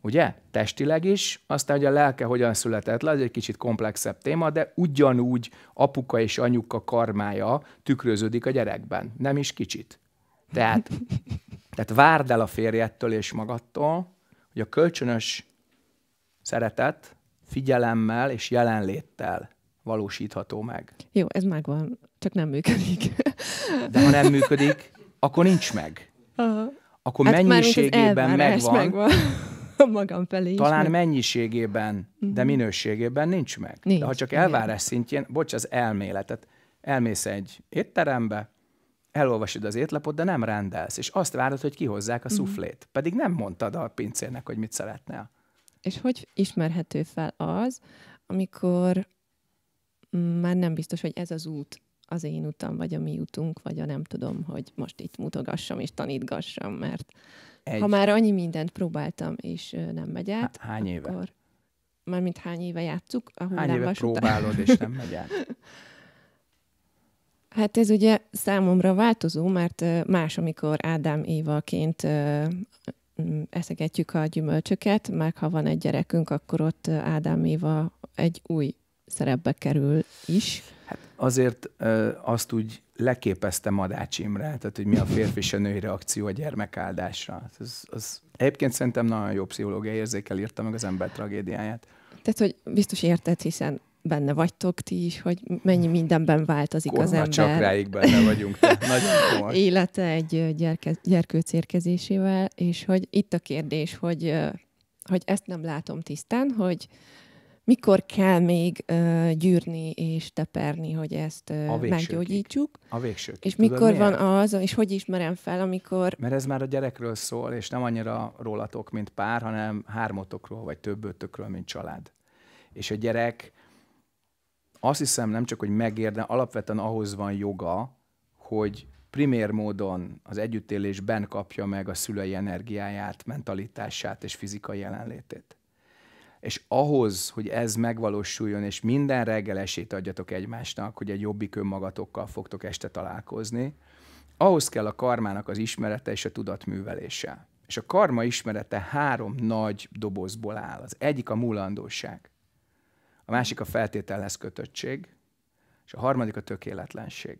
Ugye? Testileg is, aztán, hogy a lelke hogyan született le, az egy kicsit komplexebb téma, de ugyanúgy apuka és anyuka karmája tükröződik a gyerekben. Nem is kicsit. Tehát, tehát várd el a férjettől és magadtól, hogy a kölcsönös szeretet figyelemmel és jelenléttel valósítható meg. Jó, ez megvan, csak nem működik. De ha nem működik, akkor nincs meg. Uh-huh. Akkor hát mennyiségében megvan. megvan. magam felé is. Talán meg. mennyiségében, de mhm. minőségében nincs meg. Nincs, de ha csak elvárás igen. szintjén, bocs, az elméletet, elmész egy étterembe, elolvasod az étlapot, de nem rendelsz, és azt várod, hogy kihozzák a mhm. szuflét. Pedig nem mondtad a pincérnek, hogy mit szeretnél. És hogy ismerhető fel az, amikor mm, már nem biztos, hogy ez az út, az én utam, vagy a mi utunk, vagy a nem tudom, hogy most itt mutogassam és tanítgassam, mert Egy... ha már annyi mindent próbáltam, és nem megy át, Há- Hány éve? Akkor... Mármint hány éve játszuk? A hány éve vasután. próbálod, és nem megy át? Hát ez ugye számomra változó, mert más, amikor Ádám Évaként eszegetjük a gyümölcsöket, meg ha van egy gyerekünk, akkor ott Ádám Éva egy új szerepbe kerül is azért azt úgy leképezte Madács Imre, tehát hogy mi a férfi és a női reakció a gyermekáldásra. Az, hát az egyébként szerintem nagyon jó pszichológiai érzékel írta meg az ember tragédiáját. Tehát, hogy biztos érted, hiszen benne vagytok ti is, hogy mennyi mindenben változik Korma az ember. csak ráig benne vagyunk. Nagyon Élete egy gyerke, gyerkőc érkezésével, és hogy itt a kérdés, hogy, hogy ezt nem látom tisztán, hogy mikor kell még uh, gyűrni és teperni, hogy ezt uh, a meggyógyítsuk. A végsőkig. És Tudod, mikor miért? van az, és hogy ismerem fel, amikor... Mert ez már a gyerekről szól, és nem annyira rólatok, mint pár, hanem hármotokról, vagy többötökről, mint család. És a gyerek azt hiszem nem csak, hogy megérde, alapvetően ahhoz van joga, hogy primér módon az együttélésben kapja meg a szülei energiáját, mentalitását és fizikai jelenlétét és ahhoz, hogy ez megvalósuljon, és minden reggel esélyt adjatok egymásnak, hogy egy jobbik önmagatokkal fogtok este találkozni, ahhoz kell a karmának az ismerete és a tudatművelése. És a karma ismerete három nagy dobozból áll. Az egyik a múlandóság, a másik a feltételhez kötöttség, és a harmadik a tökéletlenség.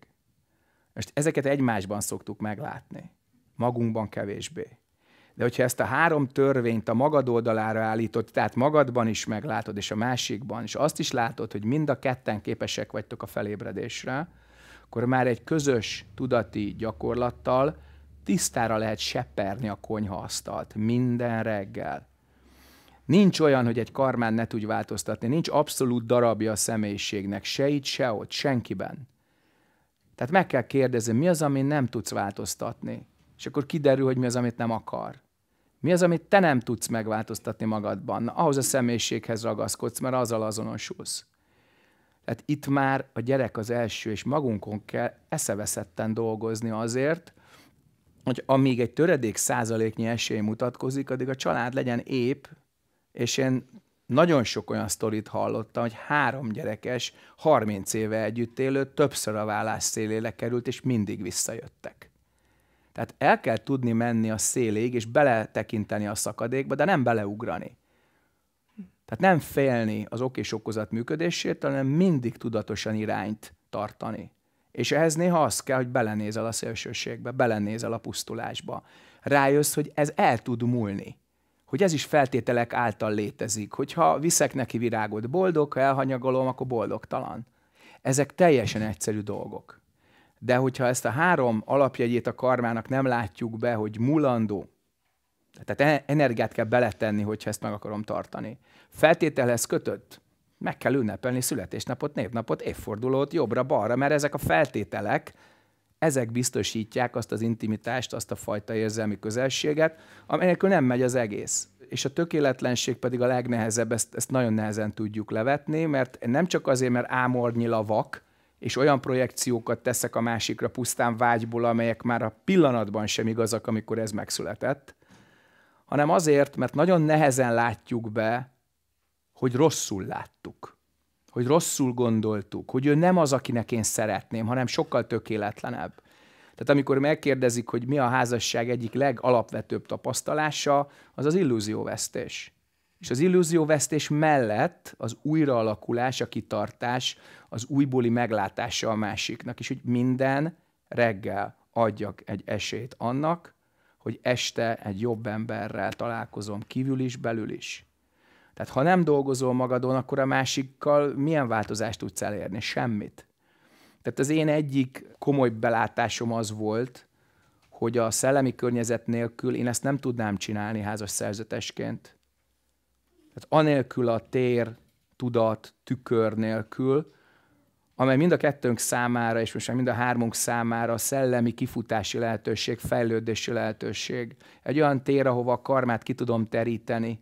Most ezeket egymásban szoktuk meglátni, magunkban kevésbé. De hogyha ezt a három törvényt a magad oldalára állítod, tehát magadban is meglátod, és a másikban, és azt is látod, hogy mind a ketten képesek vagytok a felébredésre, akkor már egy közös tudati gyakorlattal tisztára lehet seperni a konyhaasztalt minden reggel. Nincs olyan, hogy egy karmán ne tudj változtatni, nincs abszolút darabja a személyiségnek, se itt, se ott, senkiben. Tehát meg kell kérdezni, mi az, amit nem tudsz változtatni, és akkor kiderül, hogy mi az, amit nem akar. Mi az, amit te nem tudsz megváltoztatni magadban? Na, ahhoz a személyiséghez ragaszkodsz, mert azzal azonosulsz. Tehát itt már a gyerek az első, és magunkon kell eszeveszetten dolgozni azért, hogy amíg egy töredék százaléknyi esély mutatkozik, addig a család legyen ép, és én nagyon sok olyan sztorit hallottam, hogy három gyerekes, 30 éve együtt élő, többször a vállás szélére került, és mindig visszajöttek. Tehát el kell tudni menni a széléig, és beletekinteni a szakadékba, de nem beleugrani. Tehát nem félni az ok és okozat működését, hanem mindig tudatosan irányt tartani. És ehhez néha az kell, hogy belenézel a szélsőségbe, belenézel a pusztulásba. Rájössz, hogy ez el tud múlni. Hogy ez is feltételek által létezik. Hogyha viszek neki virágot boldog, ha elhanyagolom, akkor boldogtalan. Ezek teljesen egyszerű dolgok de hogyha ezt a három alapjegyét a karmának nem látjuk be, hogy mulandó, tehát e- energiát kell beletenni, hogyha ezt meg akarom tartani. Feltételhez kötött, meg kell ünnepelni születésnapot, névnapot, évfordulót, jobbra-balra, mert ezek a feltételek, ezek biztosítják azt az intimitást, azt a fajta érzelmi közelséget, amelyekül nem megy az egész. És a tökéletlenség pedig a legnehezebb, ezt, ezt nagyon nehezen tudjuk levetni, mert nem csak azért, mert ámornyi lavak, és olyan projekciókat teszek a másikra pusztán vágyból, amelyek már a pillanatban sem igazak, amikor ez megszületett, hanem azért, mert nagyon nehezen látjuk be, hogy rosszul láttuk, hogy rosszul gondoltuk, hogy ő nem az, akinek én szeretném, hanem sokkal tökéletlenebb. Tehát amikor megkérdezik, hogy mi a házasság egyik legalapvetőbb tapasztalása, az az illúzióvesztés. És az illúzióvesztés mellett az újraalakulás, a kitartás, az újbóli meglátása a másiknak, és hogy minden reggel adjak egy esélyt annak, hogy este egy jobb emberrel találkozom kívül is, belül is. Tehát ha nem dolgozol magadon, akkor a másikkal milyen változást tudsz elérni? Semmit. Tehát az én egyik komoly belátásom az volt, hogy a szellemi környezet nélkül én ezt nem tudnám csinálni házas szerzetesként tehát anélkül a tér, tudat, tükör nélkül, amely mind a kettőnk számára, és most már mind a hármunk számára szellemi kifutási lehetőség, fejlődési lehetőség. Egy olyan tér, ahova a karmát ki tudom teríteni,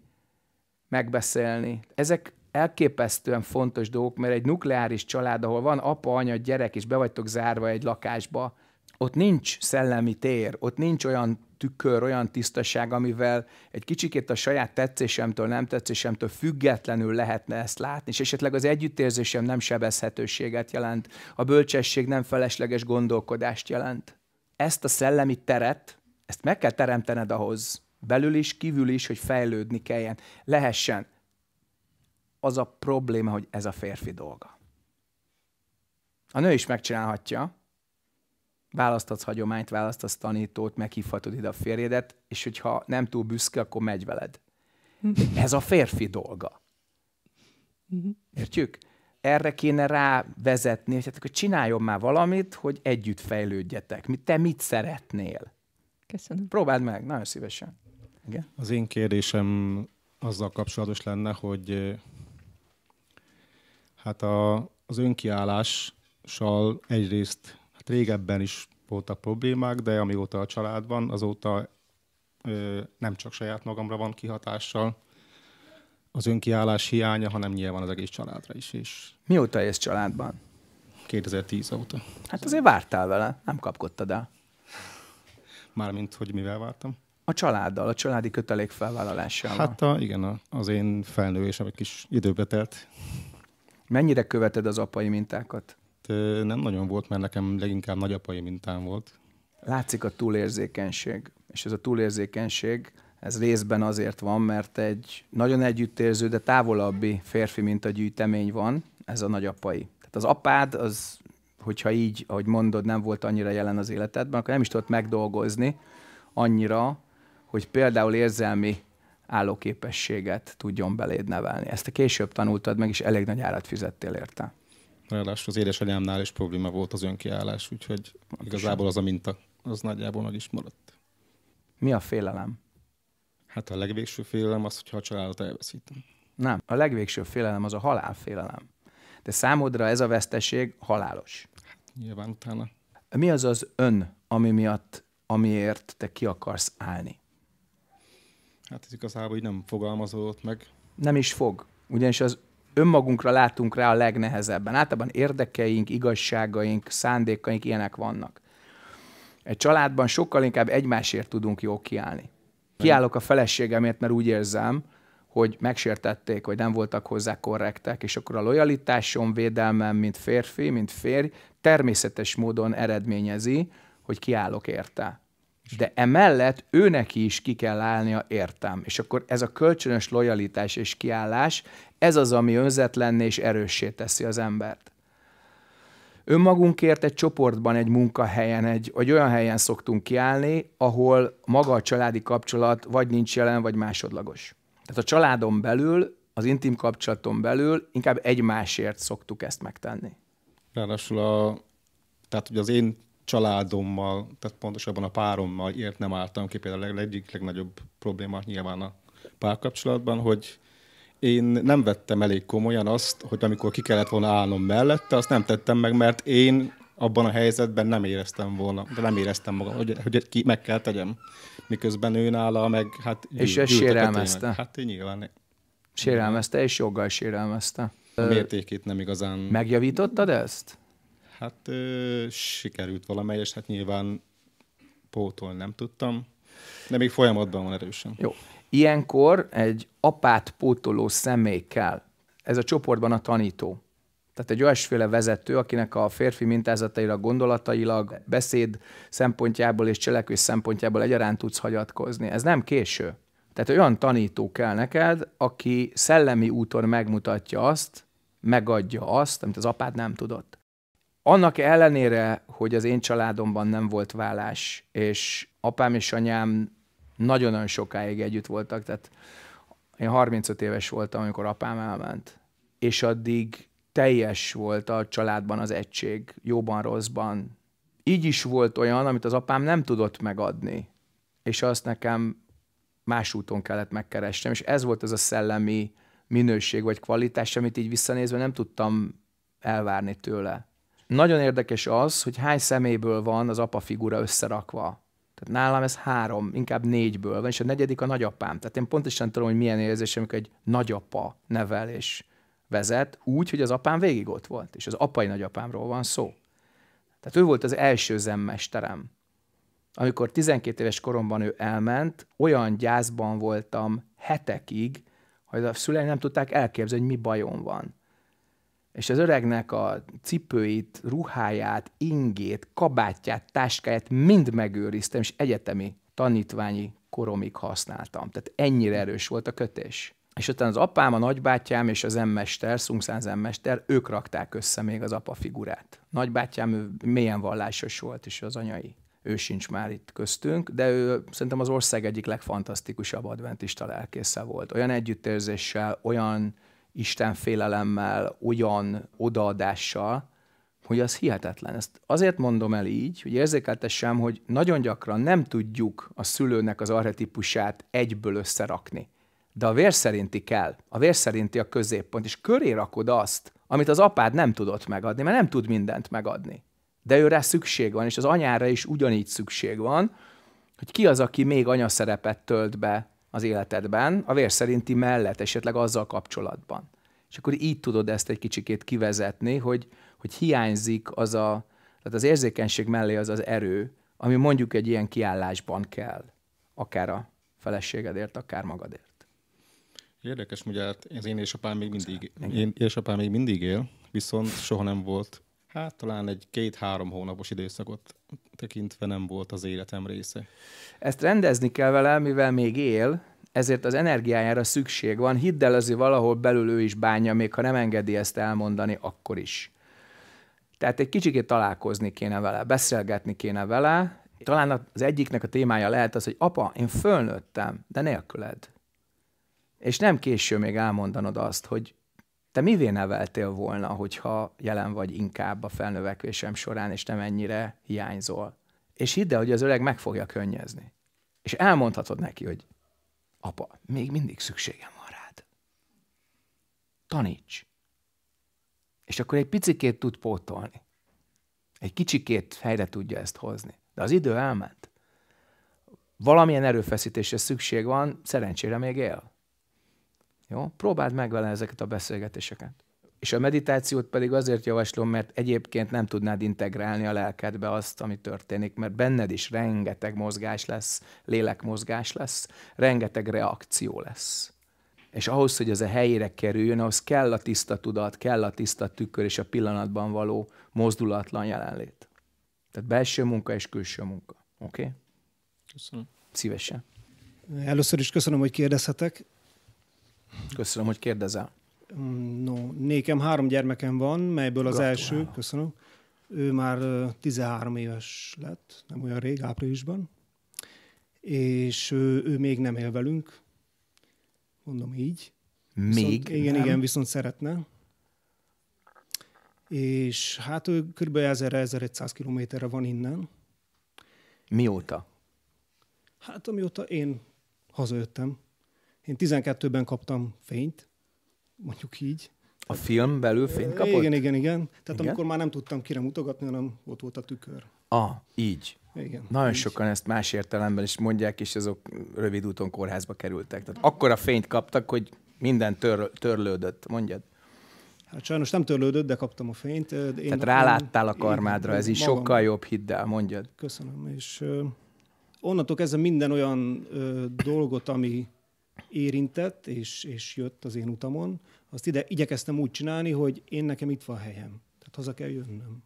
megbeszélni. Ezek elképesztően fontos dolgok, mert egy nukleáris család, ahol van apa, anya, gyerek, és be vagytok zárva egy lakásba, ott nincs szellemi tér, ott nincs olyan tükör, olyan tisztaság, amivel egy kicsikét a saját tetszésemtől, nem tetszésemtől függetlenül lehetne ezt látni, és esetleg az együttérzésem nem sebezhetőséget jelent, a bölcsesség nem felesleges gondolkodást jelent. Ezt a szellemi teret, ezt meg kell teremtened ahhoz, belül is, kívül is, hogy fejlődni kelljen. Lehessen. Az a probléma, hogy ez a férfi dolga. A nő is megcsinálhatja, választasz hagyományt, választasz tanítót, meghívhatod ide a férjedet, és hogyha nem túl büszke, akkor megy veled. Mhm. Ez a férfi dolga. Mhm. Értjük? Erre kéne rávezetni, hogy hát akkor csináljon már valamit, hogy együtt fejlődjetek. Te mit szeretnél? Köszönöm. Próbáld meg, nagyon szívesen. Igen? Az én kérdésem azzal kapcsolatos lenne, hogy hát a, az önkiállással egyrészt Régebben is voltak problémák, de amióta a család van, azóta ö, nem csak saját magamra van kihatással az önkiállás hiánya, hanem nyilván az egész családra is. És Mióta élsz családban? 2010 óta. Hát azért vártál vele, nem kapkodtad el. Mármint, hogy mivel vártam? A családdal, a családi kötelék felvállalással. Hát a, igen, a az én felnővésem egy kis időbe telt. Mennyire követed az apai mintákat? Hát, nem nagyon volt, mert nekem leginkább nagyapai mintám volt. Látszik a túlérzékenység, és ez a túlérzékenység ez részben azért van, mert egy nagyon együttérző, de távolabbi férfi mint a gyűjtemény van, ez a nagyapai. Tehát az apád, az, hogyha így, ahogy mondod, nem volt annyira jelen az életedben, akkor nem is tudott megdolgozni annyira, hogy például érzelmi állóképességet tudjon beléd nevelni. Ezt a később tanultad meg, és elég nagy árat fizettél érte. Ráadásul az édesanyámnál is probléma volt az önkiállás, úgyhogy igazából az a minta, az nagyjából meg is maradt. Mi a félelem? Hát a legvégső félelem az, hogyha a családot elveszítem. Nem, a legvégső félelem az a halálfélelem. De számodra ez a veszteség halálos. Hát, nyilván utána. Mi az az ön, ami miatt, amiért te ki akarsz állni? Hát ez igazából így nem fogalmazódott meg. Nem is fog. Ugyanis az önmagunkra látunk rá a legnehezebben. Általában érdekeink, igazságaink, szándékaink ilyenek vannak. Egy családban sokkal inkább egymásért tudunk jó kiállni. Kiállok a feleségemért, mert úgy érzem, hogy megsértették, hogy nem voltak hozzá korrektek, és akkor a lojalitásom, védelmem, mint férfi, mint férj, természetes módon eredményezi, hogy kiállok érte. De emellett őnek is ki kell állnia értem. És akkor ez a kölcsönös lojalitás és kiállás, ez az, ami önzetlenné és erőssé teszi az embert. Önmagunkért egy csoportban, egy munkahelyen, egy, vagy olyan helyen szoktunk kiállni, ahol maga a családi kapcsolat vagy nincs jelen, vagy másodlagos. Tehát a családon belül, az intim kapcsolaton belül inkább egymásért szoktuk ezt megtenni. Ráadásul a, tehát ugye az én családommal, tehát pontosabban a párommal ért nem álltam ki, például a egyik legnagyobb probléma nyilván a párkapcsolatban, hogy én nem vettem elég komolyan azt, hogy amikor ki kellett volna állnom mellette, azt nem tettem meg, mert én abban a helyzetben nem éreztem volna, de nem éreztem magam, hogy, hogy ki, meg kell tegyem. Miközben ő nála meg hát... és ez hát sérelmezte. Hát nyilván. Sérelmezte, és joggal sérelmezte. A mértékét nem igazán... Megjavítottad ezt? Hát ö, sikerült valamelyes, hát nyilván pótol nem tudtam, de még folyamatban van erősen. Jó. Ilyenkor egy apát pótoló személy kell. Ez a csoportban a tanító. Tehát egy olyasféle vezető, akinek a férfi mintázataira, gondolatailag, beszéd szempontjából és cselekvés szempontjából egyaránt tudsz hagyatkozni. Ez nem késő. Tehát olyan tanító kell neked, aki szellemi úton megmutatja azt, megadja azt, amit az apád nem tudott annak ellenére, hogy az én családomban nem volt vállás, és apám és anyám nagyon-nagyon sokáig együtt voltak, tehát én 35 éves voltam, amikor apám elment, és addig teljes volt a családban az egység, jóban, rosszban. Így is volt olyan, amit az apám nem tudott megadni, és azt nekem más úton kellett megkerestem, és ez volt az a szellemi minőség vagy kvalitás, amit így visszanézve nem tudtam elvárni tőle. Nagyon érdekes az, hogy hány szeméből van az apa figura összerakva. Tehát nálam ez három, inkább négyből van, és a negyedik a nagyapám. Tehát én pontosan tudom, hogy milyen érzés, amikor egy nagyapa nevel és vezet, úgy, hogy az apám végig ott volt, és az apai nagyapámról van szó. Tehát ő volt az első zenmesterem. Amikor 12 éves koromban ő elment, olyan gyászban voltam hetekig, hogy a szüleim nem tudták elképzelni, hogy mi bajom van és az öregnek a cipőit, ruháját, ingét, kabátját, táskáját mind megőriztem, és egyetemi tanítványi koromig használtam. Tehát ennyire erős volt a kötés. És utána az apám, a nagybátyám és az emmester, Szungszán emmester, ők rakták össze még az apa figurát. Nagybátyám ő mélyen vallásos volt, és az anyai. Ő sincs már itt köztünk, de ő szerintem az ország egyik legfantasztikusabb adventista lelkésze volt. Olyan együttérzéssel, olyan Istenfélelemmel olyan odaadással, hogy az hihetetlen. Ezt azért mondom el így, hogy érzékeltessem, hogy nagyon gyakran nem tudjuk a szülőnek az arhetipusát egyből összerakni. De a vér szerinti kell. A vér szerinti a középpont, és köré rakod azt, amit az apád nem tudott megadni, mert nem tud mindent megadni. De őre szükség van, és az anyára is ugyanígy szükség van, hogy ki az, aki még anyaszerepet tölt be az életedben, a vér szerinti mellett, esetleg azzal kapcsolatban. És akkor így tudod ezt egy kicsikét kivezetni, hogy, hogy hiányzik az a, tehát az érzékenység mellé az az erő, ami mondjuk egy ilyen kiállásban kell, akár a feleségedért, akár magadért. Érdekes, ugye hát én és apám még mindig, én apám még mindig él, viszont soha nem volt Hát talán egy két-három hónapos időszakot tekintve nem volt az életem része. Ezt rendezni kell vele, mivel még él, ezért az energiájára szükség van. Hidd el, azért valahol belül ő is bánja, még ha nem engedi ezt elmondani, akkor is. Tehát egy kicsikét találkozni kéne vele, beszélgetni kéne vele. Talán az egyiknek a témája lehet az, hogy apa, én fölnőttem, de nélküled. És nem késő még elmondanod azt, hogy te mivé neveltél volna, hogyha jelen vagy inkább a felnövekvésem során, és nem ennyire hiányzol? És hidd el, hogy az öreg meg fogja könnyezni. És elmondhatod neki, hogy apa, még mindig szükségem van rád. Taníts. És akkor egy picikét tud pótolni. Egy kicsikét helyre tudja ezt hozni. De az idő elment. Valamilyen erőfeszítésre szükség van, szerencsére még él. Jó? Próbáld meg vele ezeket a beszélgetéseket. És a meditációt pedig azért javaslom, mert egyébként nem tudnád integrálni a lelkedbe azt, ami történik, mert benned is rengeteg mozgás lesz, lélekmozgás lesz, rengeteg reakció lesz. És ahhoz, hogy ez a helyére kerüljön, ahhoz kell a tiszta tudat, kell a tiszta tükör és a pillanatban való mozdulatlan jelenlét. Tehát belső munka és külső munka. Oké? Okay? Köszönöm. Szívesen. Először is köszönöm, hogy kérdezhetek. Köszönöm, hogy kérdezel. Mm, no, nékem három gyermekem van, melyből az Gratulálok. első, köszönöm, ő már 13 éves lett, nem olyan rég, áprilisban, és ő, ő még nem él velünk, mondom így. Még? Viszont, igen, nem? igen, viszont szeretne. És hát ő kb. 1000-1100 kilométerre van innen. Mióta? Hát amióta én hazajöttem. Én 12-ben kaptam fényt, mondjuk így. A film belül fényt kapott? Igen, igen, igen. Tehát igen? amikor már nem tudtam kire mutogatni, hanem ott volt a tükör. Ah, így. Igen. Nagyon így. sokan ezt más értelemben is mondják, és azok rövid úton kórházba kerültek. Tehát akkor a fényt kaptak, hogy minden tör, törlődött, mondjad. Hát sajnos nem törlődött, de kaptam a fényt. Én Tehát ráláttál a karmádra, én, ez így magam. sokkal jobb, hidd el, mondjad. Köszönöm, és ö, onnantól kezdve minden olyan ö, dolgot, ami érintett, és, és jött az én utamon, azt ide igyekeztem úgy csinálni, hogy én nekem itt van helyem. Tehát haza kell jönnöm.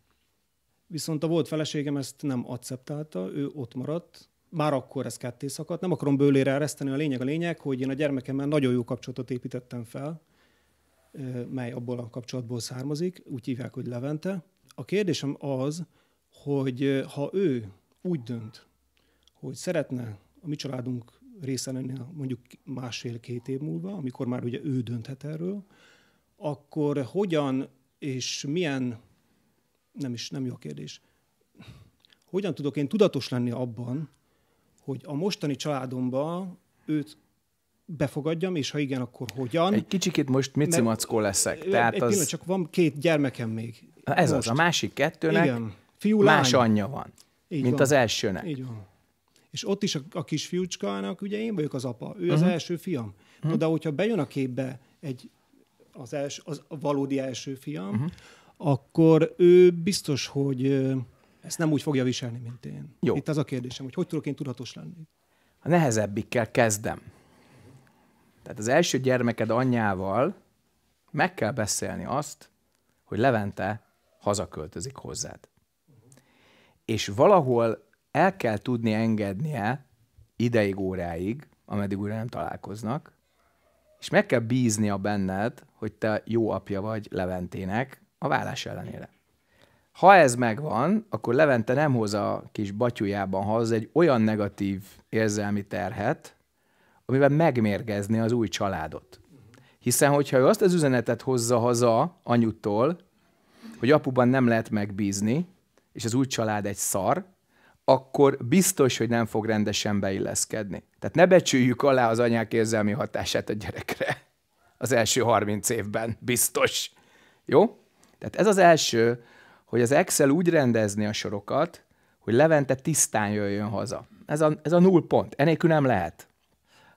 Viszont a volt feleségem ezt nem acceptálta, ő ott maradt, már akkor ez ketté szakadt. Nem akarom bőlére ereszteni, a lényeg a lényeg, hogy én a gyermekemmel nagyon jó kapcsolatot építettem fel, mely abból a kapcsolatból származik, úgy hívják, hogy Levente. A kérdésem az, hogy ha ő úgy dönt, hogy szeretne a mi családunk része lenni mondjuk másfél-két év múlva, amikor már ugye ő dönthet erről, akkor hogyan és milyen, nem is, nem jó a kérdés, hogyan tudok én tudatos lenni abban, hogy a mostani családomba őt befogadjam, és ha igen, akkor hogyan? Egy kicsikét most micimackó leszek. tehát egy az... pillanat, csak van két gyermekem még. Ez most. az, a másik kettőnek igen. Fiú, más lány. anyja van, Így mint van. az elsőnek. Így van. És ott is a, a kisfiúcskának, ugye én vagyok az apa, ő uh-huh. az mhm. első fiam. Mhm. Uh-huh. De hogyha bejön a képbe egy az, els, az a valódi első fiam, uh-huh. akkor ő biztos, hogy ezt nem úgy fogja viselni, mint én. Jó. Itt az a kérdésem, hogy hogy tudok én tudatos lenni? A nehezebbikkel kezdem. Tehát az első gyermeked anyjával meg kell beszélni azt, hogy Levente hazaköltözik hozzád. És valahol el kell tudni engednie ideig, óráig, ameddig újra nem találkoznak, és meg kell bíznia benned, hogy te jó apja vagy Leventének a vállás ellenére. Ha ez megvan, akkor Levente nem hoz a kis batyujában haza egy olyan negatív érzelmi terhet, amivel megmérgezni az új családot. Hiszen, hogyha ő azt az üzenetet hozza haza anyuttól, hogy apuban nem lehet megbízni, és az új család egy szar, akkor biztos, hogy nem fog rendesen beilleszkedni. Tehát ne becsüljük alá az anyák érzelmi hatását a gyerekre az első 30 évben, biztos. Jó? Tehát ez az első, hogy az Excel úgy rendezni a sorokat, hogy Levente tisztán jöjjön haza. Ez a, ez a null pont. Enélkül nem lehet.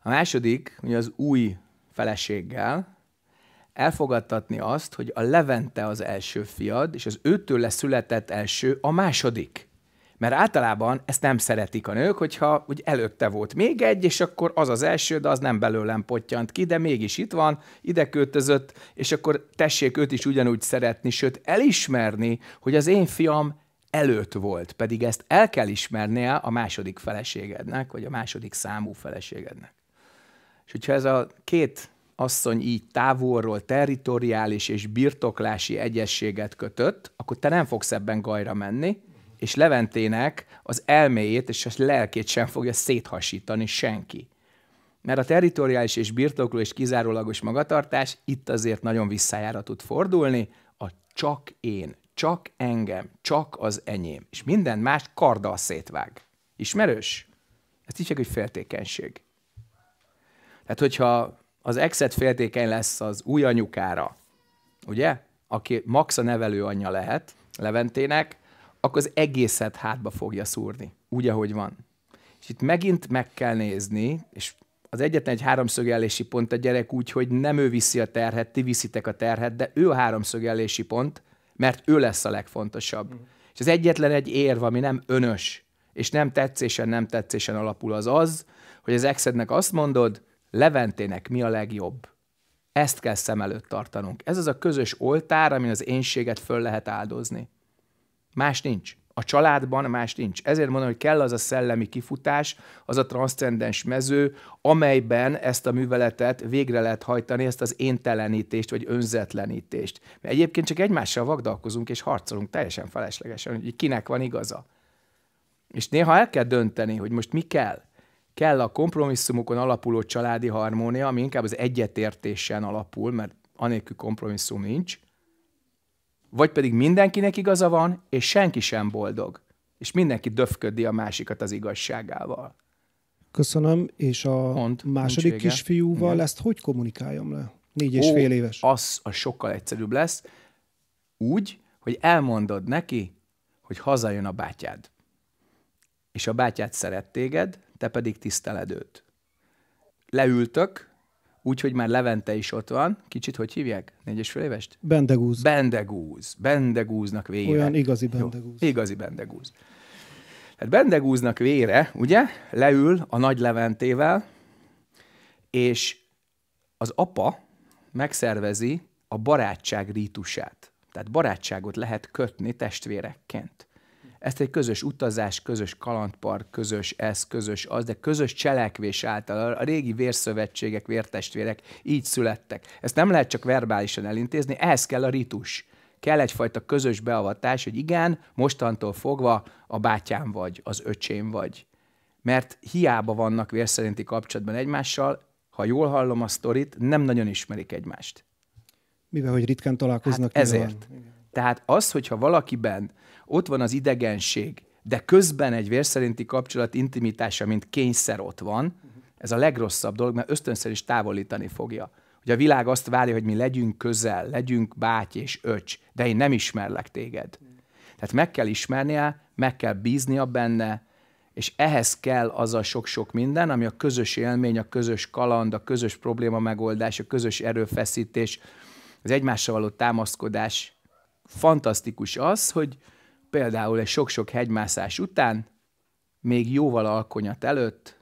A második, hogy az új feleséggel elfogadtatni azt, hogy a Levente az első fiad, és az őtől született első a második. Mert általában ezt nem szeretik a nők, hogyha úgy előtte volt még egy, és akkor az az első, de az nem belőlem pottyant ki, de mégis itt van, ide költözött, és akkor tessék őt is ugyanúgy szeretni, sőt elismerni, hogy az én fiam előtt volt, pedig ezt el kell ismernie a második feleségednek, vagy a második számú feleségednek. És hogyha ez a két asszony így távolról territoriális és birtoklási egyességet kötött, akkor te nem fogsz ebben gajra menni, és Leventének az elméjét és a lelkét sem fogja széthasítani senki. Mert a territoriális és birtokló és kizárólagos magatartás itt azért nagyon visszájára tud fordulni, a csak én, csak engem, csak az enyém, és minden más karddal szétvág. Ismerős? Ezt hívják, egy féltékenység. Tehát, hogyha az exet féltékeny lesz az új anyukára, ugye? Aki max a nevelő anyja lehet Leventének, akkor az egészet hátba fogja szúrni, úgy, ahogy van. És itt megint meg kell nézni, és az egyetlen egy háromszögelési pont a gyerek úgy, hogy nem ő viszi a terhet, ti viszitek a terhet, de ő a háromszögelési pont, mert ő lesz a legfontosabb. Mm. És az egyetlen egy érv, ami nem önös, és nem tetszésen, nem tetszésen alapul az az, hogy az exednek azt mondod, Leventének mi a legjobb. Ezt kell szem előtt tartanunk. Ez az a közös oltár, amin az énséget föl lehet áldozni. Más nincs. A családban más nincs. Ezért mondom, hogy kell az a szellemi kifutás, az a transzcendens mező, amelyben ezt a műveletet végre lehet hajtani, ezt az éntelenítést vagy önzetlenítést. Mert egyébként csak egymással vagdalkozunk és harcolunk teljesen feleslegesen, hogy kinek van igaza. És néha el kell dönteni, hogy most mi kell. Kell a kompromisszumokon alapuló családi harmónia, ami inkább az egyetértésen alapul, mert anélkül kompromisszum nincs – vagy pedig mindenkinek igaza van, és senki sem boldog. És mindenki döfködi a másikat az igazságával. Köszönöm, és a Pont, második kisfiúval ezt hogy kommunikáljam le? Négy és Ó, fél éves. Az a sokkal egyszerűbb lesz. Úgy, hogy elmondod neki, hogy hazajön a bátyád. És a bátyád szeret téged, te pedig tiszteled őt. Leültök, úgyhogy már Levente is ott van. Kicsit hogy hívják? Négy és fél évest? Bendegúz. Bendegúz. Bendegúznak vére. Olyan igazi bendegúz. Jó, igazi bendegúz. Hát bendegúznak vére, ugye, leül a nagy Leventével, és az apa megszervezi a barátság rítusát. Tehát barátságot lehet kötni testvérekként. Ezt egy közös utazás, közös kalandpark, közös ez, közös az, de közös cselekvés által a régi vérszövetségek, vértestvérek így születtek. Ezt nem lehet csak verbálisan elintézni, ehhez kell a ritus kell egyfajta közös beavatás, hogy igen, mostantól fogva a bátyám vagy, az öcsém vagy. Mert hiába vannak vérszerinti kapcsolatban egymással, ha jól hallom a sztorit, nem nagyon ismerik egymást. Mivel, hogy ritkán találkoznak. Hát ezért. Van. Tehát az, hogyha valakiben ott van az idegenség, de közben egy vérszerinti kapcsolat intimitása, mint kényszer ott van, ez a legrosszabb dolog, mert ösztönszer is távolítani fogja. Hogy a világ azt várja, hogy mi legyünk közel, legyünk báty és öcs, de én nem ismerlek téged. Tehát meg kell ismernie, meg kell bíznia benne, és ehhez kell az a sok-sok minden, ami a közös élmény, a közös kaland, a közös probléma megoldás, a közös erőfeszítés, az egymással való támaszkodás. Fantasztikus az, hogy, például egy sok-sok hegymászás után, még jóval alkonyat előtt,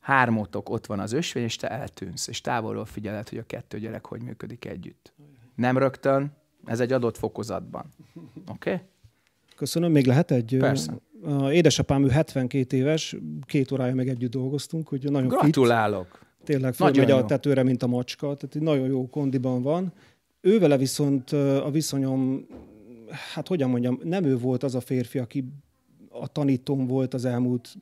hármótok ott van az ösvény, és te eltűnsz, és távolról figyeled, hogy a kettő gyerek hogy működik együtt. Nem rögtön, ez egy adott fokozatban. Oké? Okay? Köszönöm, még lehet egy... Persze. A édesapám, ő 72 éves, két órája meg együtt dolgoztunk, hogy nagyon Gratulálok! Fit, tényleg nagyon a tetőre, mint a macska, tehát nagyon jó kondiban van. Ővele viszont a viszonyom hát hogyan mondjam, nem ő volt az a férfi, aki a tanítom volt az elmúlt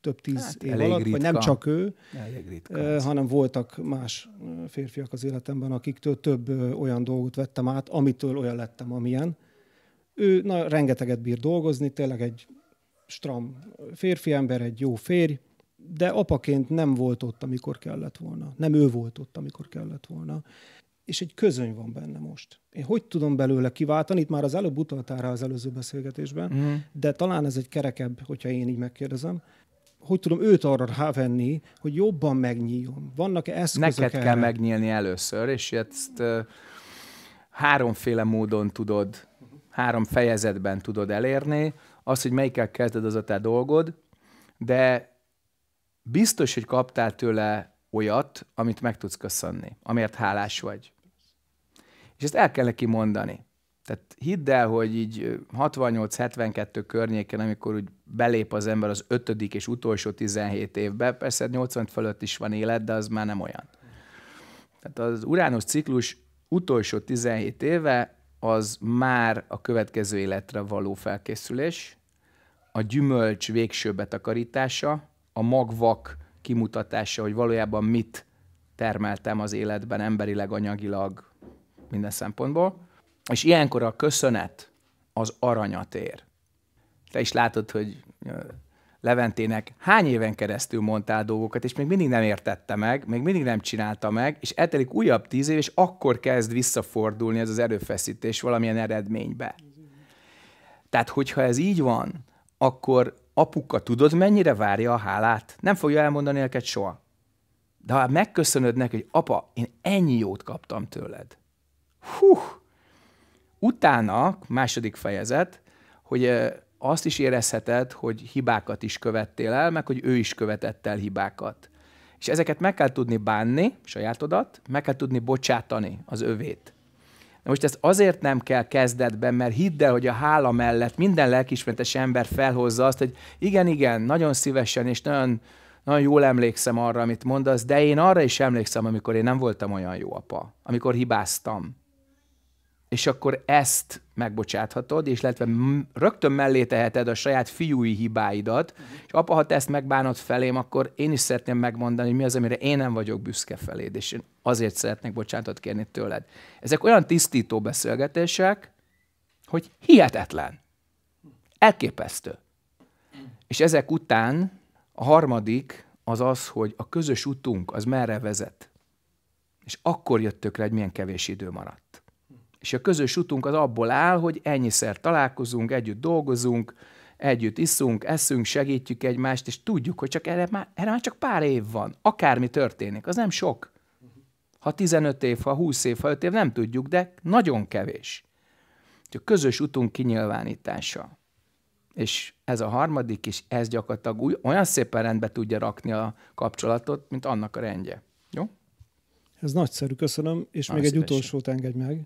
több tíz hát, év alatt, ritka. vagy nem csak ő, elég ritka hanem voltak más férfiak az életemben, akiktől több olyan dolgot vettem át, amitől olyan lettem, amilyen. Ő na, rengeteget bír dolgozni, tényleg egy stram férfi ember, egy jó férj, de apaként nem volt ott, amikor kellett volna. Nem ő volt ott, amikor kellett volna és egy közöny van benne most. Én hogy tudom belőle kiváltani? Itt már az előbb utaltál rá az előző beszélgetésben, mm. de talán ez egy kerekebb, hogyha én így megkérdezem. Hogy tudom őt arra rávenni, hogy jobban megnyíljon? Vannak-e eszközök Neked erre? kell megnyílni először, és ezt uh, háromféle módon tudod, három fejezetben tudod elérni. Az, hogy melyikkel kezded, az a te dolgod, de biztos, hogy kaptál tőle olyat, amit meg tudsz köszönni, amért hálás vagy. És ezt el kell neki mondani. Tehát hidd el, hogy így 68-72 környéken, amikor úgy belép az ember az ötödik és utolsó 17 évbe, persze 80 hát fölött is van élet, de az már nem olyan. Tehát az uránus ciklus utolsó 17 éve az már a következő életre való felkészülés, a gyümölcs végső betakarítása, a magvak kimutatása, hogy valójában mit termeltem az életben, emberileg, anyagilag, minden szempontból. És ilyenkor a köszönet az aranyat ér. Te is látod, hogy Leventének hány éven keresztül mondtál dolgokat, és még mindig nem értette meg, még mindig nem csinálta meg, és eltelik újabb tíz év, és akkor kezd visszafordulni ez az erőfeszítés valamilyen eredménybe. Tehát, hogyha ez így van, akkor apuka tudod, mennyire várja a hálát? Nem fogja elmondani neked soha. De ha megköszönöd neki, hogy apa, én ennyi jót kaptam tőled, Hú! Utána, második fejezet, hogy azt is érezheted, hogy hibákat is követtél el, meg hogy ő is követett el hibákat. És ezeket meg kell tudni bánni, sajátodat, meg kell tudni bocsátani az övét. Na most ezt azért nem kell kezdetben, mert hidd el, hogy a hála mellett minden lelkismeretes ember felhozza azt, hogy igen, igen, nagyon szívesen és nagyon, nagyon jól emlékszem arra, amit mondasz, de én arra is emlékszem, amikor én nem voltam olyan jó apa, amikor hibáztam és akkor ezt megbocsáthatod, és lehetve rögtön mellé teheted a saját fiúi hibáidat, uh-huh. és apa, ha te ezt megbánod felém, akkor én is szeretném megmondani, hogy mi az, amire én nem vagyok büszke feléd, és én azért szeretnék bocsánatot kérni tőled. Ezek olyan tisztító beszélgetések, hogy hihetetlen. Elképesztő. És ezek után a harmadik az az, hogy a közös utunk az merre vezet. És akkor jöttök rá, hogy milyen kevés idő maradt. És a közös utunk az abból áll, hogy ennyiszer találkozunk, együtt dolgozunk, együtt iszunk, eszünk, segítjük egymást, és tudjuk, hogy csak erre már, erre már csak pár év van. Akármi történik, az nem sok. Ha 15 év, ha 20 év, ha 5 év, nem tudjuk, de nagyon kevés. A közös utunk kinyilvánítása. És ez a harmadik is, ez gyakorlatilag új, olyan szépen rendbe tudja rakni a kapcsolatot, mint annak a rendje. Jó? Ez nagyszerű, köszönöm. És Na, még szívesen. egy utolsót engedj meg.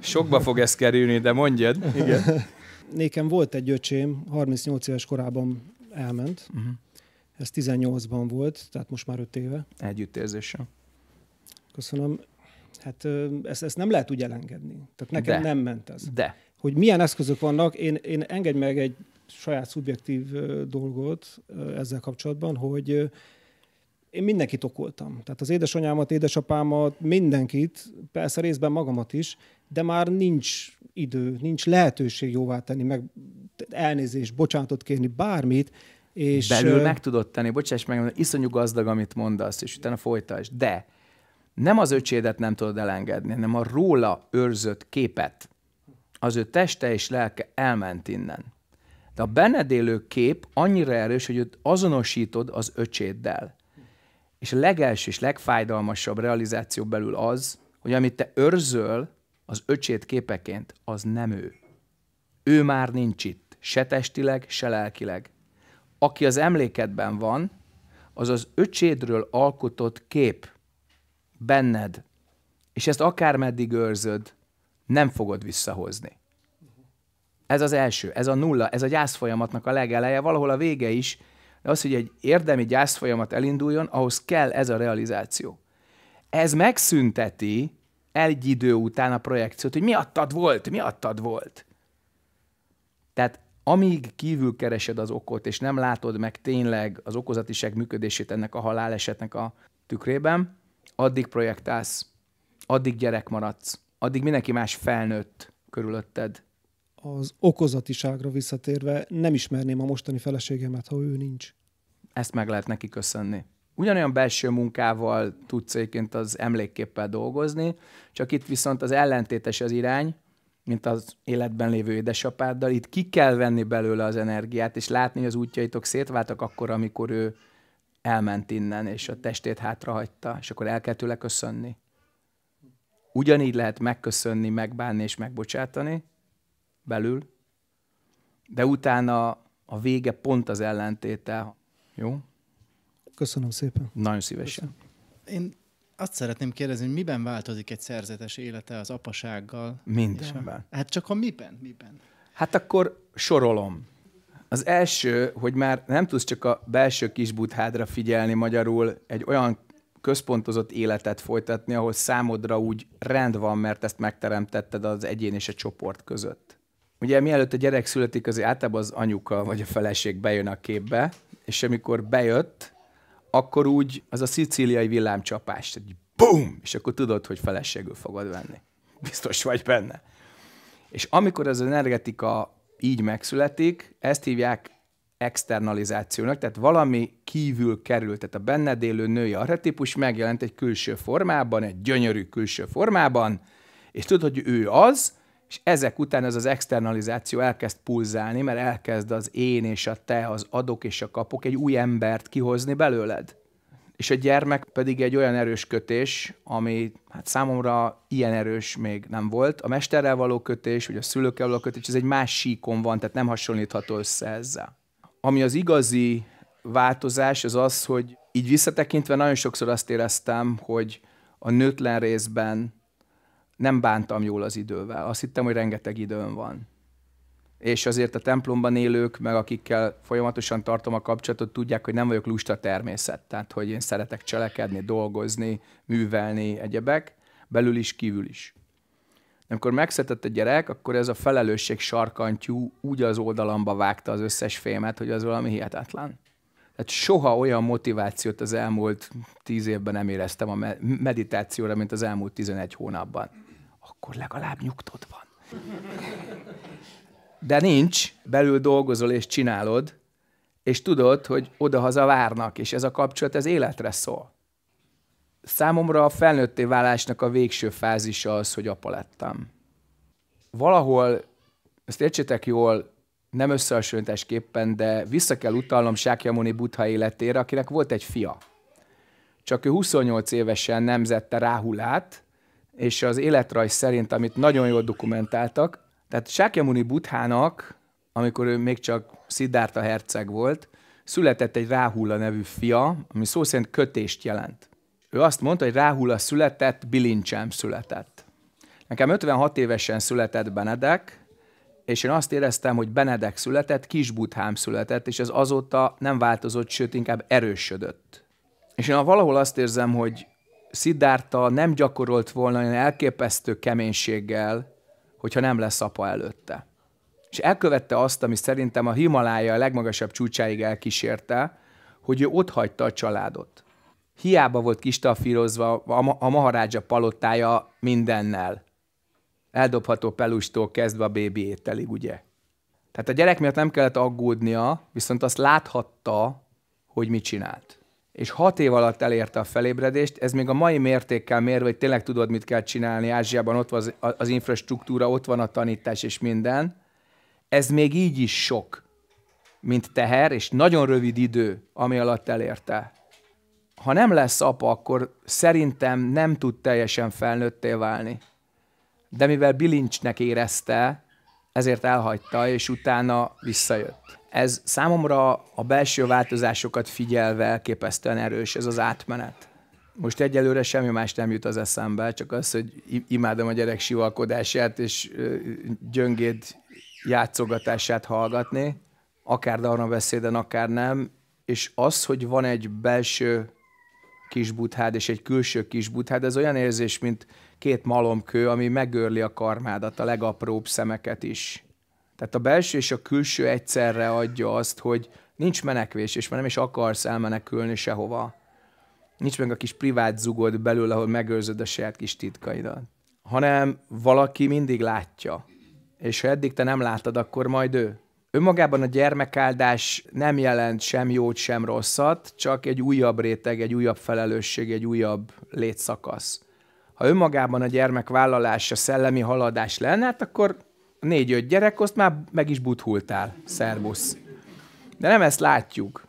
Sokba fog ez kerülni, de mondjad. Igen. Nékem volt egy öcsém, 38 éves korában elment. Uh-huh. Ez 18-ban volt, tehát most már 5 éve. Együttérzéssel. Köszönöm. Hát ezt, ezt nem lehet úgy elengedni. Tehát nekem de. nem ment ez. De. Hogy milyen eszközök vannak, én, én engedj meg egy saját szubjektív dolgot ezzel kapcsolatban, hogy én mindenkit okoltam. Tehát az édesanyámat, édesapámat, mindenkit, persze részben magamat is, de már nincs idő, nincs lehetőség jóvá tenni, meg elnézést, bocsánatot kérni, bármit. És Belül meg tudod tenni, bocsáss meg, iszonyú gazdag, amit mondasz, és utána folytasd. De nem az öcsédet nem tudod elengedni, hanem a róla őrzött képet. Az ő teste és lelke elment innen. De a benned élő kép annyira erős, hogy őt azonosítod az öcséddel. És a legelső és legfájdalmasabb realizáció belül az, hogy amit te őrzöl az öcsét képeként, az nem ő. Ő már nincs itt, se testileg, se lelkileg. Aki az emlékedben van, az az öcsédről alkotott kép benned, és ezt akármeddig őrzöd, nem fogod visszahozni. Ez az első, ez a nulla, ez a gyászfolyamatnak a legeleje, valahol a vége is, de az, hogy egy érdemi gyászfolyamat elinduljon, ahhoz kell ez a realizáció. Ez megszünteti egy idő után a projekciót, hogy miattad volt, miattad volt. Tehát amíg kívül keresed az okot, és nem látod meg tényleg az okozatiság működését ennek a halálesetnek a tükrében, addig projektálsz, addig gyerek maradsz, addig mindenki más felnőtt körülötted az okozatiságra visszatérve, nem ismerném a mostani feleségemet, ha ő nincs. Ezt meg lehet neki köszönni. Ugyanolyan belső munkával tudsz egyébként az emlékképpel dolgozni, csak itt viszont az ellentétes az irány, mint az életben lévő édesapáddal. Itt ki kell venni belőle az energiát, és látni, hogy az útjaitok szétváltak akkor, amikor ő elment innen, és a testét hátrahagyta, és akkor el kell tőle köszönni. Ugyanígy lehet megköszönni, megbánni és megbocsátani, belül, de utána a vége pont az ellentéte. Jó? Köszönöm szépen. Nagyon szívesen. Köszönöm. Én azt szeretném kérdezni, hogy miben változik egy szerzetes élete az apasággal? Mindenben. Ja. Hát csak a miben? miben? Hát akkor sorolom. Az első, hogy már nem tudsz csak a belső buthádra figyelni magyarul, egy olyan központozott életet folytatni, ahol számodra úgy rend van, mert ezt megteremtetted az egyén és a csoport között ugye mielőtt a gyerek születik, az általában az anyuka vagy a feleség bejön a képbe, és amikor bejött, akkor úgy az a szicíliai villámcsapás, egy bum, és akkor tudod, hogy feleségül fogod venni. Biztos vagy benne. És amikor az energetika így megszületik, ezt hívják externalizációnak, tehát valami kívül került, tehát a benned élő női arhetipus megjelent egy külső formában, egy gyönyörű külső formában, és tudod, hogy ő az, és ezek után ez az externalizáció elkezd pulzálni, mert elkezd az én és a te, az adok és a kapok egy új embert kihozni belőled. És a gyermek pedig egy olyan erős kötés, ami hát számomra ilyen erős még nem volt. A mesterrel való kötés, vagy a szülőkkel való kötés, ez egy más síkon van, tehát nem hasonlítható össze ezzel. Ami az igazi változás, az az, hogy így visszatekintve nagyon sokszor azt éreztem, hogy a nőtlen részben nem bántam jól az idővel. Azt hittem, hogy rengeteg időm van. És azért a templomban élők, meg akikkel folyamatosan tartom a kapcsolatot, tudják, hogy nem vagyok lusta természet. Tehát, hogy én szeretek cselekedni, dolgozni, művelni, egyebek, belül is, kívül is. Amikor megszetett a gyerek, akkor ez a felelősség sarkantyú úgy az oldalamba vágta az összes fémet, hogy az valami hihetetlen. Tehát soha olyan motivációt az elmúlt tíz évben nem éreztem a meditációra, mint az elmúlt 11 hónapban akkor legalább nyugtod van. De nincs, belül dolgozol és csinálod, és tudod, hogy odahaza várnak, és ez a kapcsolat az életre szól. Számomra a felnőtté válásnak a végső fázisa az, hogy apa lettem. Valahol, ezt értsétek jól, nem összehasonlításképpen, de vissza kell utalnom Sákyamoni Butha életére, akinek volt egy fia. Csak ő 28 évesen nemzette Ráhulát, és az életrajz szerint, amit nagyon jól dokumentáltak, tehát Sákyamuni Buthának, amikor ő még csak Siddhartha herceg volt, született egy Ráhula nevű fia, ami szó szerint kötést jelent. Ő azt mondta, hogy Ráhula született, bilincsem született. Nekem 56 évesen született Benedek, és én azt éreztem, hogy Benedek született, kis Buthám született, és ez azóta nem változott, sőt, inkább erősödött. És én valahol azt érzem, hogy Szidárta nem gyakorolt volna olyan elképesztő keménységgel, hogyha nem lesz apa előtte. És elkövette azt, ami szerintem a Himalája a legmagasabb csúcsáig elkísérte, hogy ő ott hagyta a családot. Hiába volt kistafírozva a, Maharádzsa palotája mindennel. Eldobható pelustól kezdve a bébi ételig, ugye? Tehát a gyerek miatt nem kellett aggódnia, viszont azt láthatta, hogy mit csinált és hat év alatt elérte a felébredést, ez még a mai mértékkel mérve, hogy tényleg tudod, mit kell csinálni, Ázsiában ott van az, az infrastruktúra, ott van a tanítás és minden, ez még így is sok, mint teher, és nagyon rövid idő, ami alatt elérte. Ha nem lesz apa, akkor szerintem nem tud teljesen felnőtté válni. De mivel bilincsnek érezte, ezért elhagyta, és utána visszajött. Ez számomra a belső változásokat figyelve elképesztően erős, ez az átmenet. Most egyelőre semmi más nem jut az eszembe, csak az, hogy imádom a gyerek sivalkodását és gyöngéd játszogatását hallgatni, akár beszéden, akár nem, és az, hogy van egy belső kis buthád és egy külső kis buthád, ez olyan érzés, mint két malomkő, ami megőrli a karmádat, a legapróbb szemeket is. Tehát a belső és a külső egyszerre adja azt, hogy nincs menekvés, és már nem is akarsz elmenekülni sehova. Nincs meg a kis privát zugod belül, ahol megőrzöd a saját kis titkaidat. Hanem valaki mindig látja. És ha eddig te nem látod, akkor majd ő. Önmagában a gyermekáldás nem jelent sem jót, sem rosszat, csak egy újabb réteg, egy újabb felelősség, egy újabb létszakasz. Ha önmagában a gyermek vállalása szellemi haladás lenne, hát akkor négy-öt gyerek, azt már meg is buthultál. Szerbusz. De nem ezt látjuk.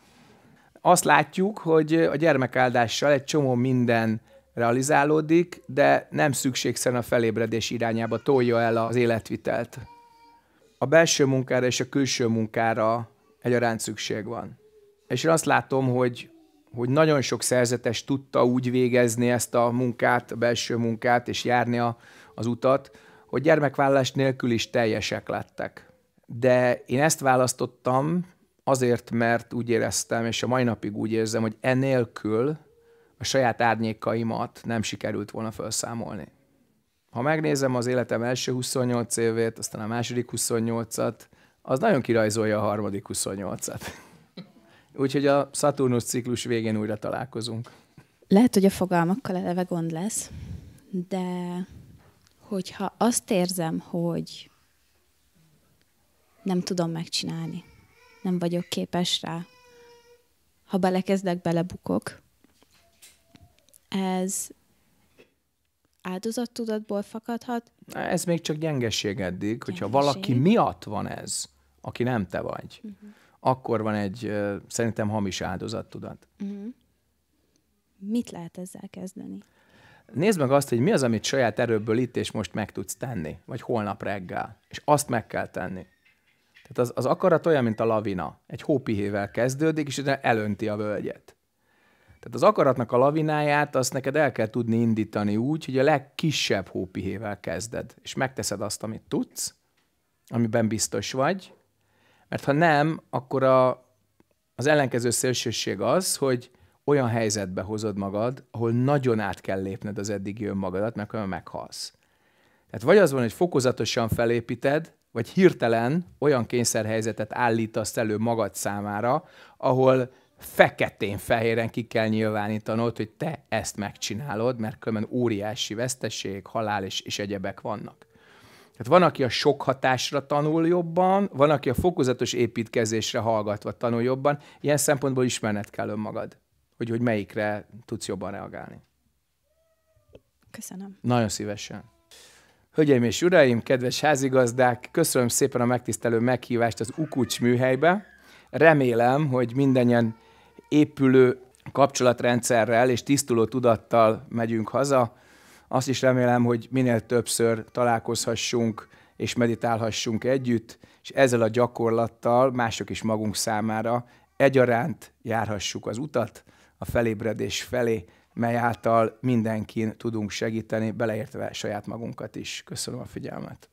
Azt látjuk, hogy a gyermekáldással egy csomó minden realizálódik, de nem szükségszerűen a felébredés irányába tolja el az életvitelt. A belső munkára és a külső munkára egyaránt szükség van. És én azt látom, hogy, hogy nagyon sok szerzetes tudta úgy végezni ezt a munkát, a belső munkát, és járni a, az utat, hogy gyermekvállás nélkül is teljesek lettek. De én ezt választottam azért, mert úgy éreztem, és a mai napig úgy érzem, hogy enélkül a saját árnyékaimat nem sikerült volna felszámolni. Ha megnézem az életem első 28 évét, aztán a második 28-at, az nagyon kirajzolja a harmadik 28-at. Úgyhogy a Saturnus ciklus végén újra találkozunk. Lehet, hogy a fogalmakkal eleve gond lesz, de hogyha azt érzem, hogy nem tudom megcsinálni, nem vagyok képes rá, ha belekezdek, belebukok, ez áldozattudatból fakadhat. Ez még csak gyengeség eddig, gyengeség. hogyha valaki miatt van ez, aki nem te vagy, uh-huh. akkor van egy szerintem hamis áldozattudat. Uh-huh. Mhm. Mit lehet ezzel kezdeni? Nézd meg azt, hogy mi az, amit saját erőből itt és most meg tudsz tenni, vagy holnap reggel, és azt meg kell tenni. Tehát az, az akarat olyan, mint a lavina. Egy hópihével kezdődik, és elönti a völgyet. Tehát az akaratnak a lavináját azt neked el kell tudni indítani úgy, hogy a legkisebb hópihével kezded, és megteszed azt, amit tudsz, amiben biztos vagy, mert ha nem, akkor a, az ellenkező szélsőség az, hogy olyan helyzetbe hozod magad, ahol nagyon át kell lépned az eddigi önmagadat, mert akkor meghalsz. Tehát vagy az van, hogy fokozatosan felépíted, vagy hirtelen olyan kényszerhelyzetet állítasz elő magad számára, ahol feketén-fehéren ki kell nyilvánítanod, hogy te ezt megcsinálod, mert különben óriási veszteség, halál és, és egyebek vannak. Tehát van, aki a sok hatásra tanul jobban, van, aki a fokozatos építkezésre hallgatva tanul jobban. Ilyen szempontból ismerned kell önmagad hogy, hogy melyikre tudsz jobban reagálni. Köszönöm. Nagyon szívesen. Hölgyeim és uraim, kedves házigazdák, köszönöm szépen a megtisztelő meghívást az Ukucs műhelybe. Remélem, hogy mindenyen épülő kapcsolatrendszerrel és tisztuló tudattal megyünk haza. Azt is remélem, hogy minél többször találkozhassunk és meditálhassunk együtt, és ezzel a gyakorlattal mások is magunk számára egyaránt járhassuk az utat, a felébredés felé, mely által mindenkin tudunk segíteni, beleértve saját magunkat is. Köszönöm a figyelmet.